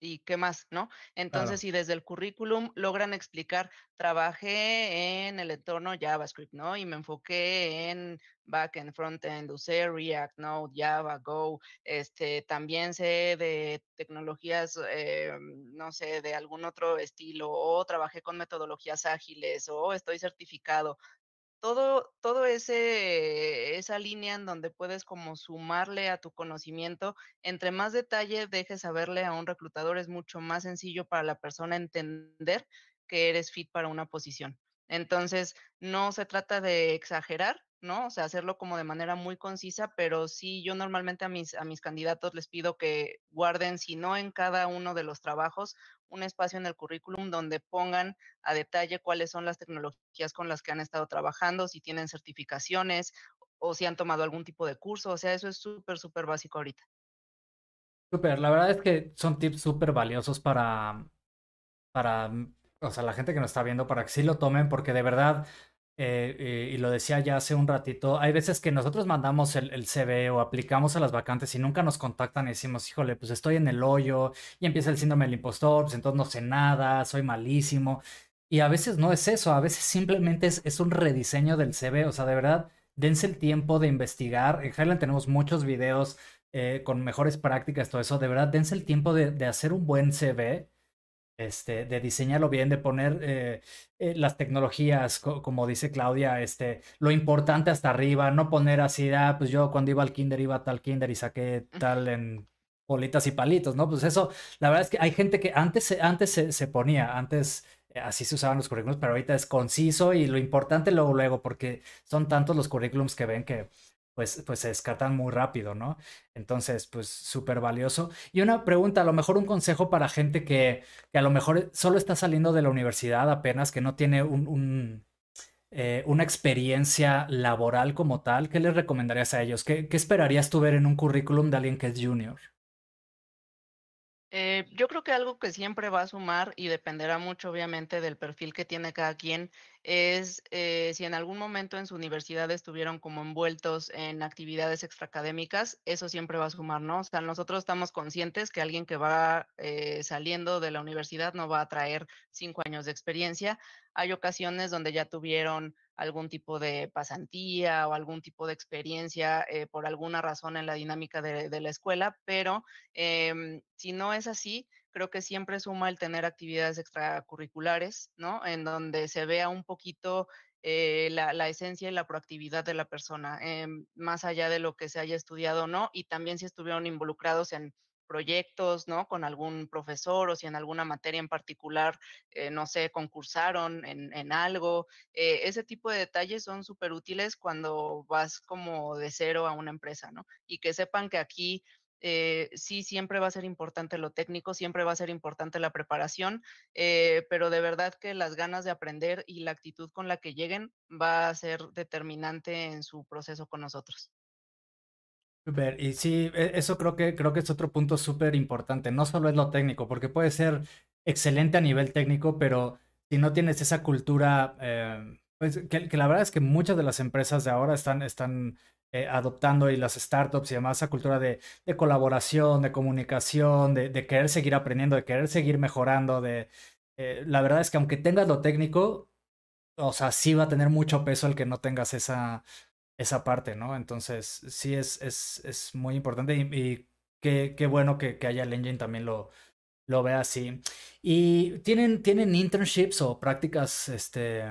y qué más, ¿no? Entonces, si desde el currículum logran explicar, trabajé en el entorno JavaScript, ¿no? Y me enfoqué en backend, frontend, usé React, Node, Java, Go, este, también sé de tecnologías, eh, no sé, de algún otro estilo, o trabajé con metodologías ágiles, o estoy certificado, todo, todo ese, esa línea en donde puedes como sumarle a tu conocimiento, entre más detalle dejes saberle a un reclutador, es mucho más sencillo para la persona entender que eres fit para una posición. Entonces, no se trata de exagerar, ¿no? O sea, hacerlo como de manera muy concisa, pero sí yo normalmente a mis, a mis candidatos les pido que guarden, si no en cada uno de los trabajos, un espacio en el currículum donde pongan a detalle cuáles son las tecnologías con las que han estado trabajando, si tienen certificaciones o si han tomado algún tipo de curso. O sea, eso es súper, súper básico ahorita. Súper, la verdad es que son tips súper valiosos para, para mm, o sea, la gente que nos está viendo, para que sí lo tomen, porque de verdad, eh, eh, y lo decía ya hace un ratito, hay veces que nosotros mandamos el, CV o aplicamos a las vacantes y nunca nos contactan y decimos, híjole, pues estoy en el hoyo y empieza el síndrome del impostor, pues entonces no sé nada, soy malísimo. Y a veces no es eso, a veces simplemente es, un rediseño del CV, o sea, de verdad, dense el tiempo de investigar. En Highland tenemos muchos videos eh, con mejores prácticas, todo eso, de verdad, dense el tiempo de hacer un buen CV este, de diseñarlo bien, de poner eh, eh, las tecnologías, como dice Claudia, este, lo importante hasta arriba, no poner así, ah, pues yo cuando iba al kinder iba tal kinder y saqué tal en bolitas y palitos, ¿no? Pues eso, la verdad es que hay gente que antes, antes se, se ponía, antes eh, así se usaban los currículums, pero ahorita es conciso y lo importante luego, luego, porque son tantos los currículums que ven que pues, pues se descartan muy rápido, ¿no? Entonces, pues súper valioso. Y una pregunta, a lo mejor un consejo para gente que, que, a lo mejor solo está saliendo de la universidad apenas, que no tiene un, eh, una experiencia laboral como tal, ¿qué les recomendarías a ellos? ¿Qué, ¿Qué, esperarías tú ver en un currículum de alguien que es junior? Eh, yo creo que algo que siempre va a sumar y dependerá mucho obviamente del perfil que tiene cada quien es eh, si en algún momento en su universidad estuvieron como envueltos en actividades extraacadémicas, eso siempre va a sumar, ¿no? O sea, nosotros estamos conscientes que alguien que va eh, saliendo de la universidad no va a traer cinco años de experiencia. Hay ocasiones donde ya tuvieron algún tipo de pasantía o algún tipo de experiencia eh, por alguna razón en la dinámica de, la escuela, pero em, si no es así, creo que siempre suma el tener actividades extracurriculares, ¿no? En donde se vea un poquito eh, la, esencia y la proactividad de la persona, em, más allá de lo que se haya estudiado o no, y también si estuvieron involucrados en proyectos, ¿no? Con algún profesor o si en alguna materia en particular, eh, no sé, concursaron en, algo. Eh, ese tipo de detalles son súper útiles cuando vas como de cero a una empresa, ¿no? Y que sepan que aquí... Eh, sí, siempre va a ser importante lo técnico, siempre va a ser importante la preparación, pero de verdad que las ganas de aprender y la actitud con la que lleguen va a ser determinante en su proceso con nosotros. Ver y sí, e, eso creo que, creo que es otro punto súper importante. No solo es lo técnico, porque puede ser excelente a nivel técnico, pero si no tienes esa cultura, eh, pues que, la verdad es que muchas de las empresas de ahora están, están eh, adoptando y las startups y demás, esa cultura de, colaboración, de comunicación, de, querer seguir aprendiendo, de querer seguir mejorando, de eh, la verdad es que aunque tengas lo técnico, o sea, sí va a tener mucho peso el que no tengas esa, esa parte, ¿no? Entonces, sí es, es, muy importante y, qué, bueno que, haya el engine también lo, lo vea así. ¿Y tienen, tienen internships o prácticas este,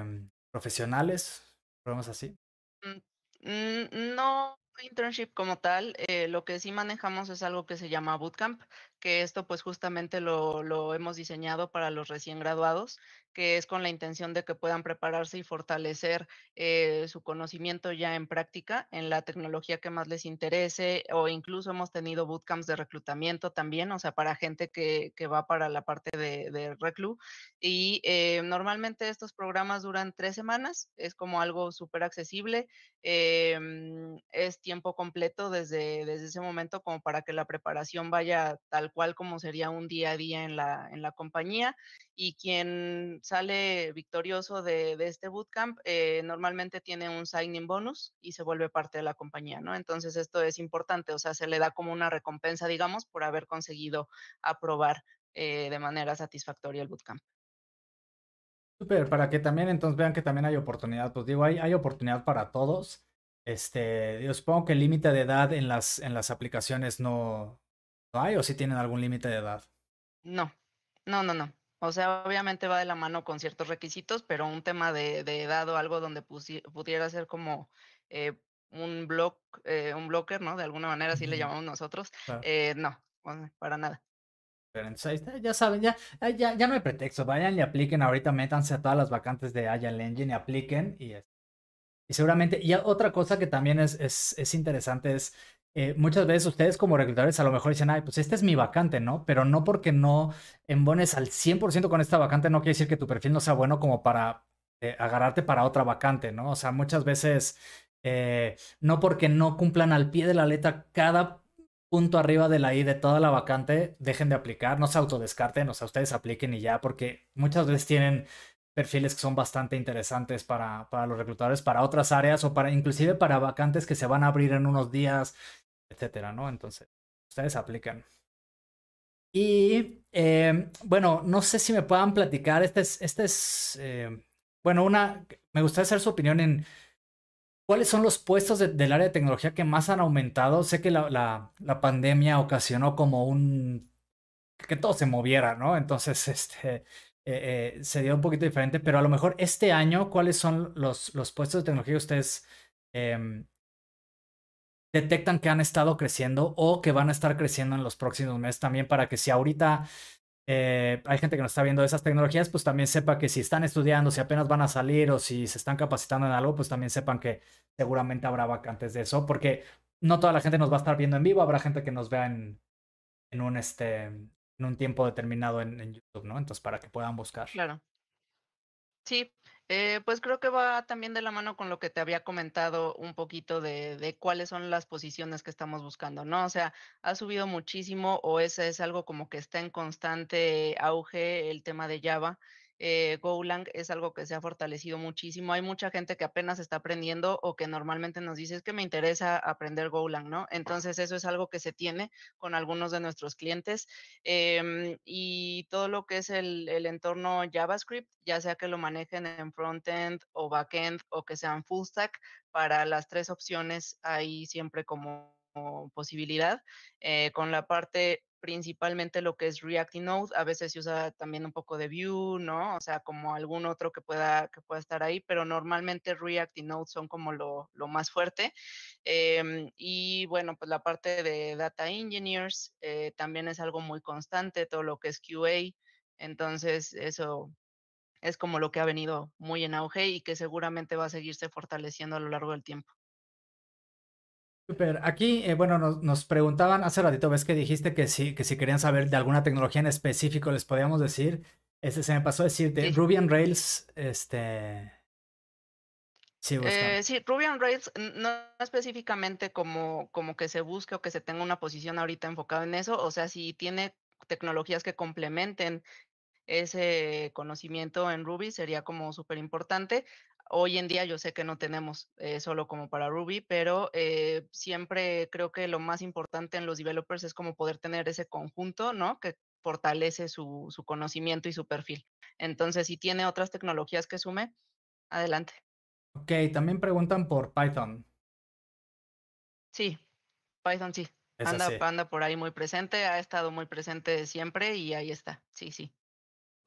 profesionales? Programas así. Mm, mm, no internship como tal, eh, lo que sí manejamos es algo que se llama bootcamp, que esto pues justamente lo, lo, hemos diseñado para los recién graduados, que es con la intención de que puedan prepararse y fortalecer eh, su conocimiento ya en práctica en la tecnología que más les interese o incluso hemos tenido bootcamps de reclutamiento también, o sea, para gente que, que va para la parte de, de reclu. Y eh, normalmente estos programas duran tres semanas, es como algo súper accesible, em, es tiempo completo desde, desde ese momento como para que la preparación vaya tal cual como sería un día a día en la, en la compañía. Y quien sale victorioso de, de este bootcamp eh, normalmente tiene un signing bonus y se vuelve parte de la compañía, ¿no? Entonces esto es importante, o sea, se le da como una recompensa, digamos, por haber conseguido aprobar eh, de manera satisfactoria el bootcamp. Súper, para que también entonces vean que también hay oportunidad, pues digo, hay, hay oportunidad para todos. Este, yo supongo que el límite de edad en las, en las aplicaciones no, hay o si tienen algún límite de edad? No, no, no, no. O sea, obviamente va de la mano con ciertos requisitos, pero un tema de, de edad o algo donde pudiera ser como eh, un blog, eh, un blocker, ¿no? De alguna manera, así le llamamos nosotros. Eh, no, para nada. Pero entonces, ya saben, ya, ya, ya no hay pretexto. Vayan y apliquen ahorita, métanse a todas las vacantes de Agile Engine y apliquen. Y, y seguramente, y otra cosa que también es, es, es interesante es eh, muchas veces ustedes como reclutadores a lo mejor dicen, ay, pues esta es mi vacante, ¿no? Pero no porque no embones al 100% con esta vacante, no quiere decir que tu perfil no sea bueno como para eh, agarrarte para otra vacante, ¿no? O sea, muchas veces eh, no porque no cumplan al pie de la letra cada punto arriba de la I de toda la vacante, dejen de aplicar, no se autodescarten, o sea, ustedes apliquen y ya, porque muchas veces tienen perfiles que son bastante interesantes para, para, los reclutadores, para otras áreas o para inclusive para vacantes que se van a abrir en unos días, etcétera, ¿no? Entonces, ustedes aplican. Y eh, bueno, no sé si me puedan platicar, este es, este es eh, bueno, una, me gustaría hacer su opinión en cuáles son los puestos del área de tecnología que más han aumentado. Sé que la, pandemia ocasionó como un, que todo se moviera, ¿no? Entonces, este, eh, se dio un poquito diferente, pero a lo mejor este año, ¿cuáles son los, los puestos de tecnología que ustedes em, detectan que han estado creciendo o que van a estar creciendo en los próximos meses también para que si ahorita eh, hay gente que nos está viendo esas tecnologías, pues también sepa que si están estudiando, si apenas van a salir o si se están capacitando en algo, pues también sepan que seguramente habrá vacantes de eso, porque no toda la gente nos va a estar viendo en vivo, habrá gente que nos vea en, en un, este, en un tiempo determinado en, en, YouTube, ¿no? Entonces, para que puedan buscar. Claro. Sí, eh, pues creo que va también de la mano con lo que te había comentado un poquito de, de, cuáles son las posiciones que estamos buscando, ¿no? O sea, ha subido muchísimo o ese es algo como que está en constante auge el tema de Java. Eh, Golang es algo que se ha fortalecido muchísimo. Hay mucha gente que apenas está aprendiendo o que normalmente nos dice es que me interesa aprender Golang, ¿no? Entonces eso es algo que se tiene con algunos de nuestros clientes. Em, y todo lo que es el, el, entorno JavaScript, ya sea que lo manejen en frontend o backend o que sean full stack, para las tres opciones hay siempre como posibilidad eh, con la parte principalmente lo que es React y Node, a veces se usa también un poco de Vue, ¿no? O sea, como algún otro que pueda, que pueda estar ahí, pero normalmente React y Node son como lo, lo más fuerte. Em, y bueno, pues la parte de Data Engineers eh, también es algo muy constante, todo lo que es QA. Entonces, eso es como lo que ha venido muy en auge y que seguramente va a seguirse fortaleciendo a lo largo del tiempo. Aquí, eh, bueno, nos, nos, preguntaban hace ratito, ves que dijiste que sí, que si querían saber de alguna tecnología en específico, les podíamos decir. Este se me pasó a decir de Ruby on Rails, este. Sí, eh, sí, Ruby on Rails, no específicamente como, como que se busque o que se tenga una posición ahorita enfocada en eso. O sea, si tiene tecnologías que complementen ese conocimiento en Ruby sería como súper importante. Hoy en día yo sé que no tenemos eh, solo como para Ruby, pero eh, siempre creo que lo más importante en los developers es como poder tener ese conjunto, ¿no? Que fortalece su, su conocimiento y su perfil. Entonces, si tiene otras tecnologías que sume, adelante. Ok, también preguntan por Python. Sí, Python sí. Anda, sí. anda por ahí muy presente, ha estado muy presente siempre y ahí está, sí, sí.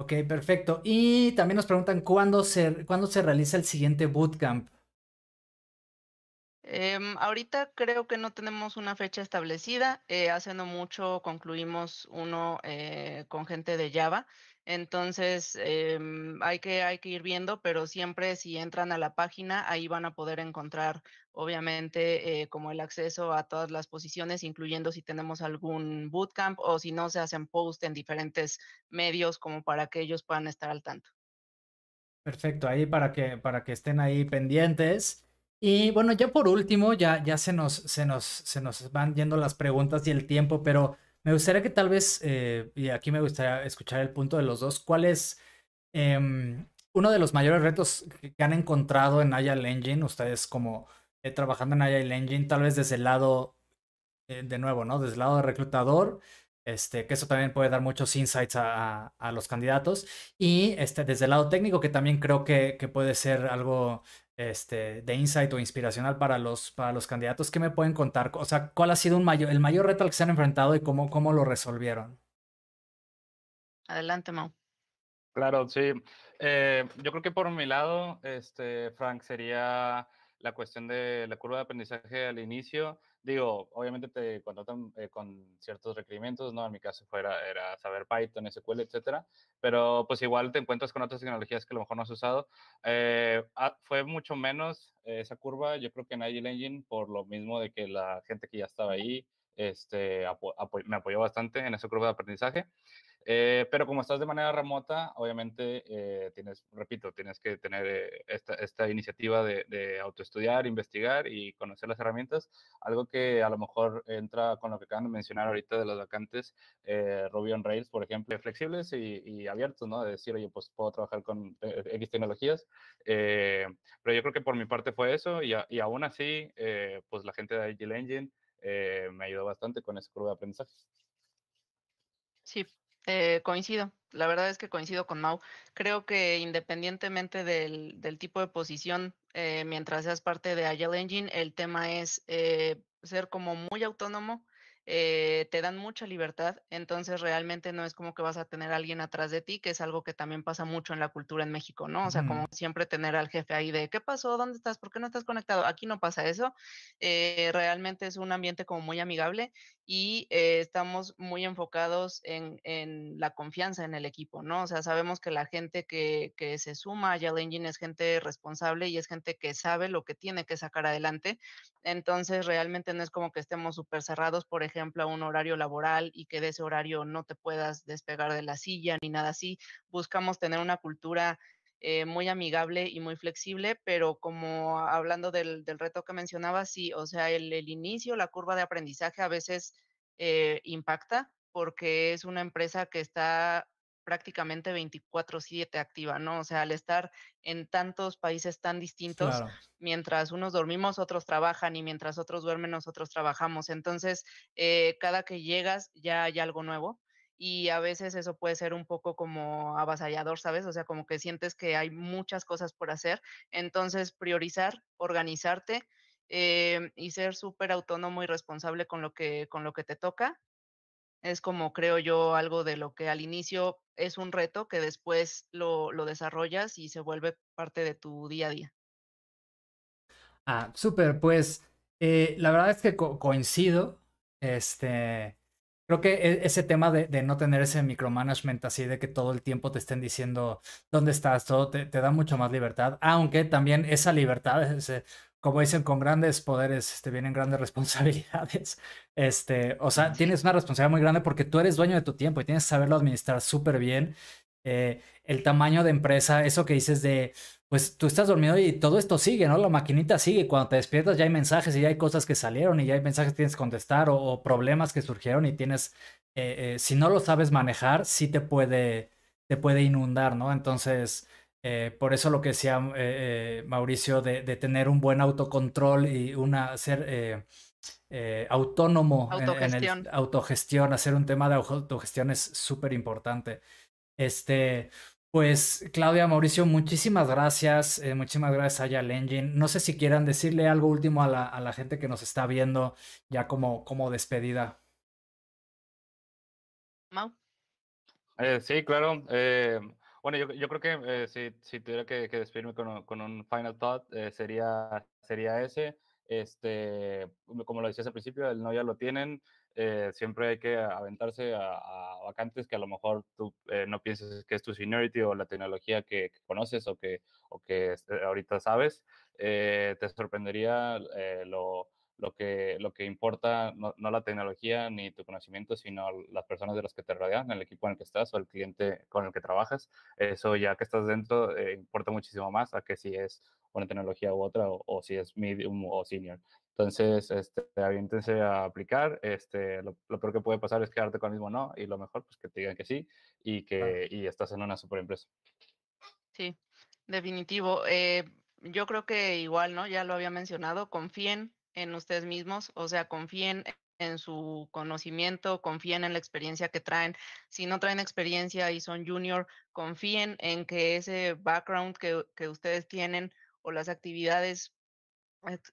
Ok, perfecto. Y también nos preguntan cuándo se, ¿cuándo se realiza el siguiente bootcamp. Em, ahorita creo que no tenemos una fecha establecida. Eh, hace no mucho concluimos uno eh, con gente de Java. Entonces, em, hay que, hay, que, ir viendo, pero siempre si entran a la página, ahí van a poder encontrar obviamente eh, como el acceso a todas las posiciones, incluyendo si tenemos algún bootcamp o si no se hacen post en diferentes medios como para que ellos puedan estar al tanto. Perfecto, ahí para que, para que estén ahí pendientes. Y bueno, ya por último, ya, ya se, nos, se, nos, se nos van yendo las preguntas y el tiempo, pero me gustaría que tal vez, eh, y aquí me gustaría escuchar el punto de los dos, ¿cuál es em, uno de los mayores retos que han encontrado en Agile Engine ustedes como, eh, trabajando en Agile Engine, tal vez desde el lado, eh, de nuevo, ¿no? Desde el lado de reclutador, este, que eso también puede dar muchos insights a, los candidatos. Y este, desde el lado técnico, que también creo que, puede ser algo este, de insight o inspiracional para los, para los candidatos. ¿Qué me pueden contar? O sea, ¿cuál ha sido un mayor, el mayor reto al que se han enfrentado y cómo, cómo lo resolvieron? Adelante, Mau. Claro, sí. Eh, yo creo que por mi lado, este, Frank, sería la cuestión de la curva de aprendizaje al inicio, digo, obviamente te contratan eh, con ciertos requerimientos, ¿no? En mi caso fuera, era saber Python, SQL, etcétera, pero pues igual te encuentras con otras tecnologías que a lo mejor no has usado. Eh, ah, fue mucho menos eh, esa curva, yo creo que en Agile Engine, por lo mismo de que la gente que ya estaba ahí, este, me apoyó bastante en esa curva de aprendizaje. Eh, pero como estás de manera remota, obviamente eh, tienes, repito, tienes que tener eh, esta, esta, iniciativa de, de, autoestudiar, investigar y conocer las herramientas. Algo que a lo mejor entra con lo que acaban de mencionar ahorita de los vacantes Ruby on Rails, por ejemplo, flexibles y, abiertos, ¿no? De decir, oye, pues puedo trabajar con X tecnologías. pero yo creo que por mi parte fue eso y, aún así, pues la gente de Agile Engine me ayudó bastante con ese curva de aprendizaje. Sí, eh, coincido, la verdad es que coincido con Mau. Creo que independientemente del, tipo de posición, eh, mientras seas parte de Agile Engine, el tema es eh, ser como muy autónomo eh, te dan mucha libertad, entonces realmente no es como que vas a tener a alguien atrás de ti, que es algo que también pasa mucho en la cultura en México, ¿no? O sea, como siempre tener al jefe ahí de, ¿qué pasó? ¿Dónde estás? ¿Por qué no estás conectado? Aquí no pasa eso, eh, realmente es un ambiente como muy amigable y eh, estamos muy enfocados en, la confianza en el equipo, ¿no? O sea, sabemos que la gente que, que se suma a Yale Engine es gente responsable y es gente que sabe lo que tiene que sacar adelante, entonces realmente no es como que estemos súper cerrados, por ejemplo, ejemplo, a un horario laboral y que de ese horario no te puedas despegar de la silla ni nada así. Buscamos tener una cultura eh, muy amigable y muy flexible, pero como hablando del, reto que mencionaba, sí, o sea, el, inicio, la curva de aprendizaje a veces eh, impacta porque es una empresa que está prácticamente 24/7 activa, ¿no? O sea, al estar en tantos países tan distintos, mientras unos dormimos, otros trabajan y mientras otros duermen, nosotros trabajamos. Entonces, eh, cada que llegas ya hay algo nuevo y a veces eso puede ser un poco como avasallador, ¿sabes? O sea, como que sientes que hay muchas cosas por hacer. Entonces, priorizar, organizarte eh, y ser súper autónomo y responsable con lo, que, con lo que te toca es como creo yo algo de lo que al inicio es un reto que después lo, lo desarrollas y se vuelve parte de tu día a día. Ah, súper, pues eh, la verdad es que coincido. Este, creo que e, ese tema de, no tener ese micromanagement así de que todo el tiempo te estén diciendo dónde estás, todo te, da mucho más libertad, aunque también esa libertad, ese, como dicen, con grandes poderes este, vienen grandes responsabilidades. Este, o sea, tienes una responsabilidad muy grande porque tú eres dueño de tu tiempo y tienes que saberlo administrar súper bien. Eh, el tamaño de empresa, eso que dices de, pues tú estás dormido y todo esto sigue, ¿no? La maquinita sigue. Cuando te despiertas ya hay mensajes y ya hay cosas que salieron y ya hay mensajes que tienes que contestar o, problemas que surgieron y tienes, eh, eh, si no lo sabes manejar, sí te puede, te puede inundar, ¿no? Entonces eh, por eso lo que decía eh, eh, Mauricio de, tener un buen autocontrol y una ser autónomo En, en autogestión, hacer un tema de autogestión es súper importante. Este, pues Claudia, Mauricio, muchísimas gracias, muchísimas gracias a Yal No sé si quieran decirle algo último a la, a la gente que nos está viendo ya como, como despedida. Mau. sí, claro. Bueno, yo, creo que eh, si, tuviera que, despedirme con, un final thought, eh, sería, sería ese. Este, como lo decías al principio, el no ya lo tienen. Eh, siempre hay que aventarse a, vacantes que a lo mejor tú no pienses que es tu seniority o la tecnología que, que conoces o que, o que este, ahorita sabes. te sorprendería lo, lo que, lo que importa no, la tecnología ni tu conocimiento, sino las personas de las que te rodean, el equipo en el que estás o el cliente con el que trabajas. Eso ya que estás dentro eh, importa muchísimo más a que si es una tecnología u otra o, si es medium o senior. Entonces, este, aviéntense a aplicar. Este, lo, lo, peor que puede pasar es quedarte con el mismo no y lo mejor pues que te digan que sí y que y estás en una super empresa. Sí, definitivo. Eh, yo creo que igual, ¿no? Ya lo había mencionado, confíen en ustedes mismos, o sea, confíen en su conocimiento, confíen en la experiencia que traen. Si no traen experiencia y son junior, confíen en que ese background que, ustedes tienen o las actividades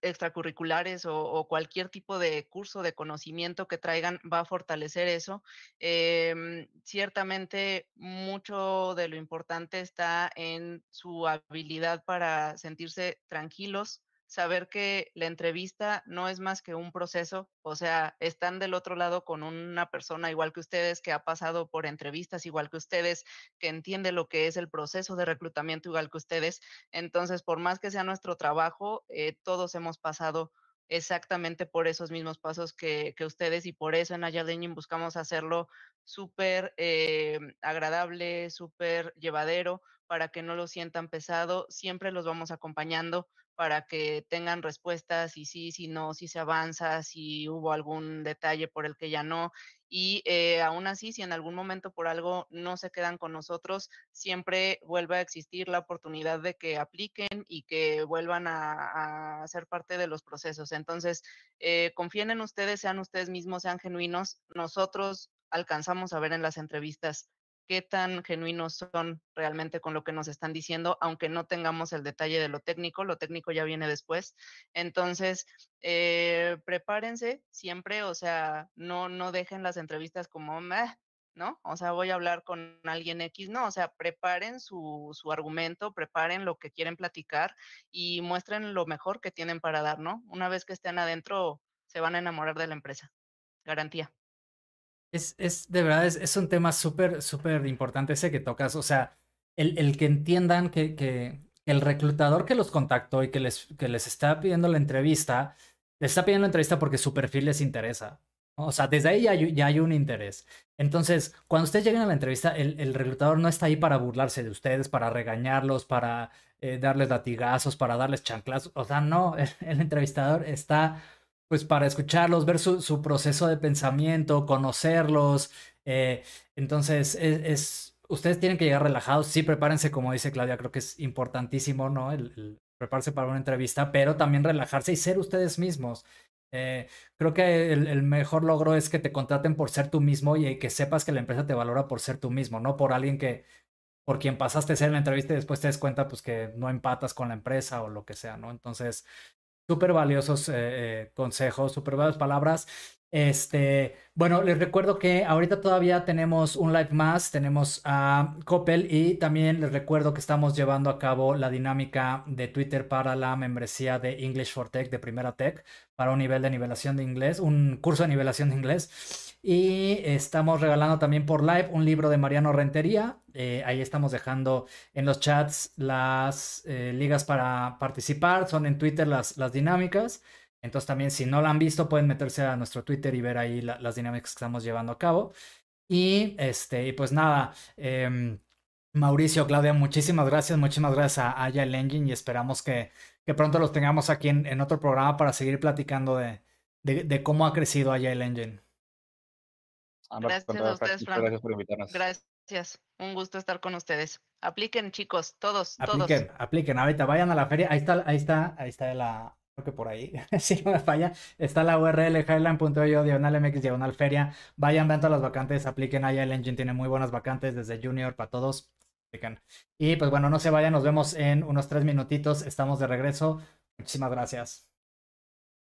extracurriculares o, cualquier tipo de curso de conocimiento que traigan va a fortalecer eso. Em, ciertamente mucho de lo importante está en su habilidad para sentirse tranquilos saber que la entrevista no es más que un proceso, o sea, están del otro lado con una persona igual que ustedes, que ha pasado por entrevistas igual que ustedes, que entiende lo que es el proceso de reclutamiento igual que ustedes. Entonces, por más que sea nuestro trabajo, eh, todos hemos pasado exactamente por esos mismos pasos que, ustedes y por eso en Ayaleñin buscamos hacerlo súper eh, agradable, súper llevadero, para que no lo sientan pesado. Siempre los vamos acompañando para que tengan respuestas y sí, si no, si se avanza, si hubo algún detalle por el que ya no. Y eh, aún así, si en algún momento por algo no se quedan con nosotros, siempre vuelve a existir la oportunidad de que apliquen y que vuelvan a, ser parte de los procesos. Entonces, eh, confíen en ustedes, sean ustedes mismos, sean genuinos. Nosotros alcanzamos a ver en las entrevistas qué tan genuinos son realmente con lo que nos están diciendo, aunque no tengamos el detalle de lo técnico, lo técnico ya viene después. Entonces, eh, prepárense siempre, o sea, no, no dejen las entrevistas como, Meh, ¿no? O sea, voy a hablar con alguien X, no, o sea, preparen su, su, argumento, preparen lo que quieren platicar y muestren lo mejor que tienen para dar, ¿no? Una vez que estén adentro, se van a enamorar de la empresa. Garantía. Es, de verdad, es, un tema súper, súper importante ese que tocas. O sea, el, el que entiendan que, el reclutador que los contactó y que les, que les está pidiendo la entrevista, les está pidiendo la entrevista porque su perfil les interesa. O sea, desde ahí ya hay, un interés. Entonces, cuando ustedes lleguen a la entrevista, el, reclutador no está ahí para burlarse de ustedes, para regañarlos, para eh, darles latigazos, para darles chanclas. O sea, no, el entrevistador está pues para escucharlos, ver su, proceso de pensamiento, conocerlos. Eh, entonces, e, es, ustedes tienen que llegar relajados, sí, prepárense, como dice Claudia, creo que es importantísimo, ¿no? El, prepararse para una entrevista, pero también relajarse y ser ustedes mismos. Eh, creo que el, mejor logro es que te contraten por ser tú mismo y, y, que sepas que la empresa te valora por ser tú mismo, no por alguien que por quien pasaste a ser en la entrevista y después te des cuenta pues que no empatas con la empresa o lo que sea, ¿no? Entonces, Súper valiosos eh, eh, consejos, súper valiosas palabras. Este, bueno, les recuerdo que ahorita todavía tenemos un live más, tenemos a Coppel y también les recuerdo que estamos llevando a cabo la dinámica de Twitter para la membresía de English for Tech de Primera Tech para un nivel de nivelación de inglés, un curso de nivelación de inglés. Y estamos regalando también por live un libro de Mariano Rentería. Eh, ahí estamos dejando en los chats las eh, ligas para participar. Son en Twitter las, las dinámicas. Entonces también si no la han visto pueden meterse a nuestro Twitter y ver ahí las dinámicas que estamos llevando a cabo. Y este, pues nada, em, Mauricio, Claudia, muchísimas gracias, muchísimas gracias a Agile Engine y esperamos que, pronto los tengamos aquí en, otro programa para seguir platicando de, cómo ha crecido Agile Engine. Pues, gracias por invitarnos. Gracias. Un gusto estar con ustedes. Apliquen, chicos, todos, apliquen, Apliquen, ahorita vayan a la feria. Ahí está, ahí está, ahí está la, creo que por ahí, si no me falla, está la URL highland.io, diagonal MX, diagonal feria. Vayan, vean todas las vacantes, apliquen ahí El engine tiene muy buenas vacantes desde junior para todos. Y pues bueno, no se vayan, nos vemos en unos tres minutitos. Estamos de regreso. Muchísimas gracias.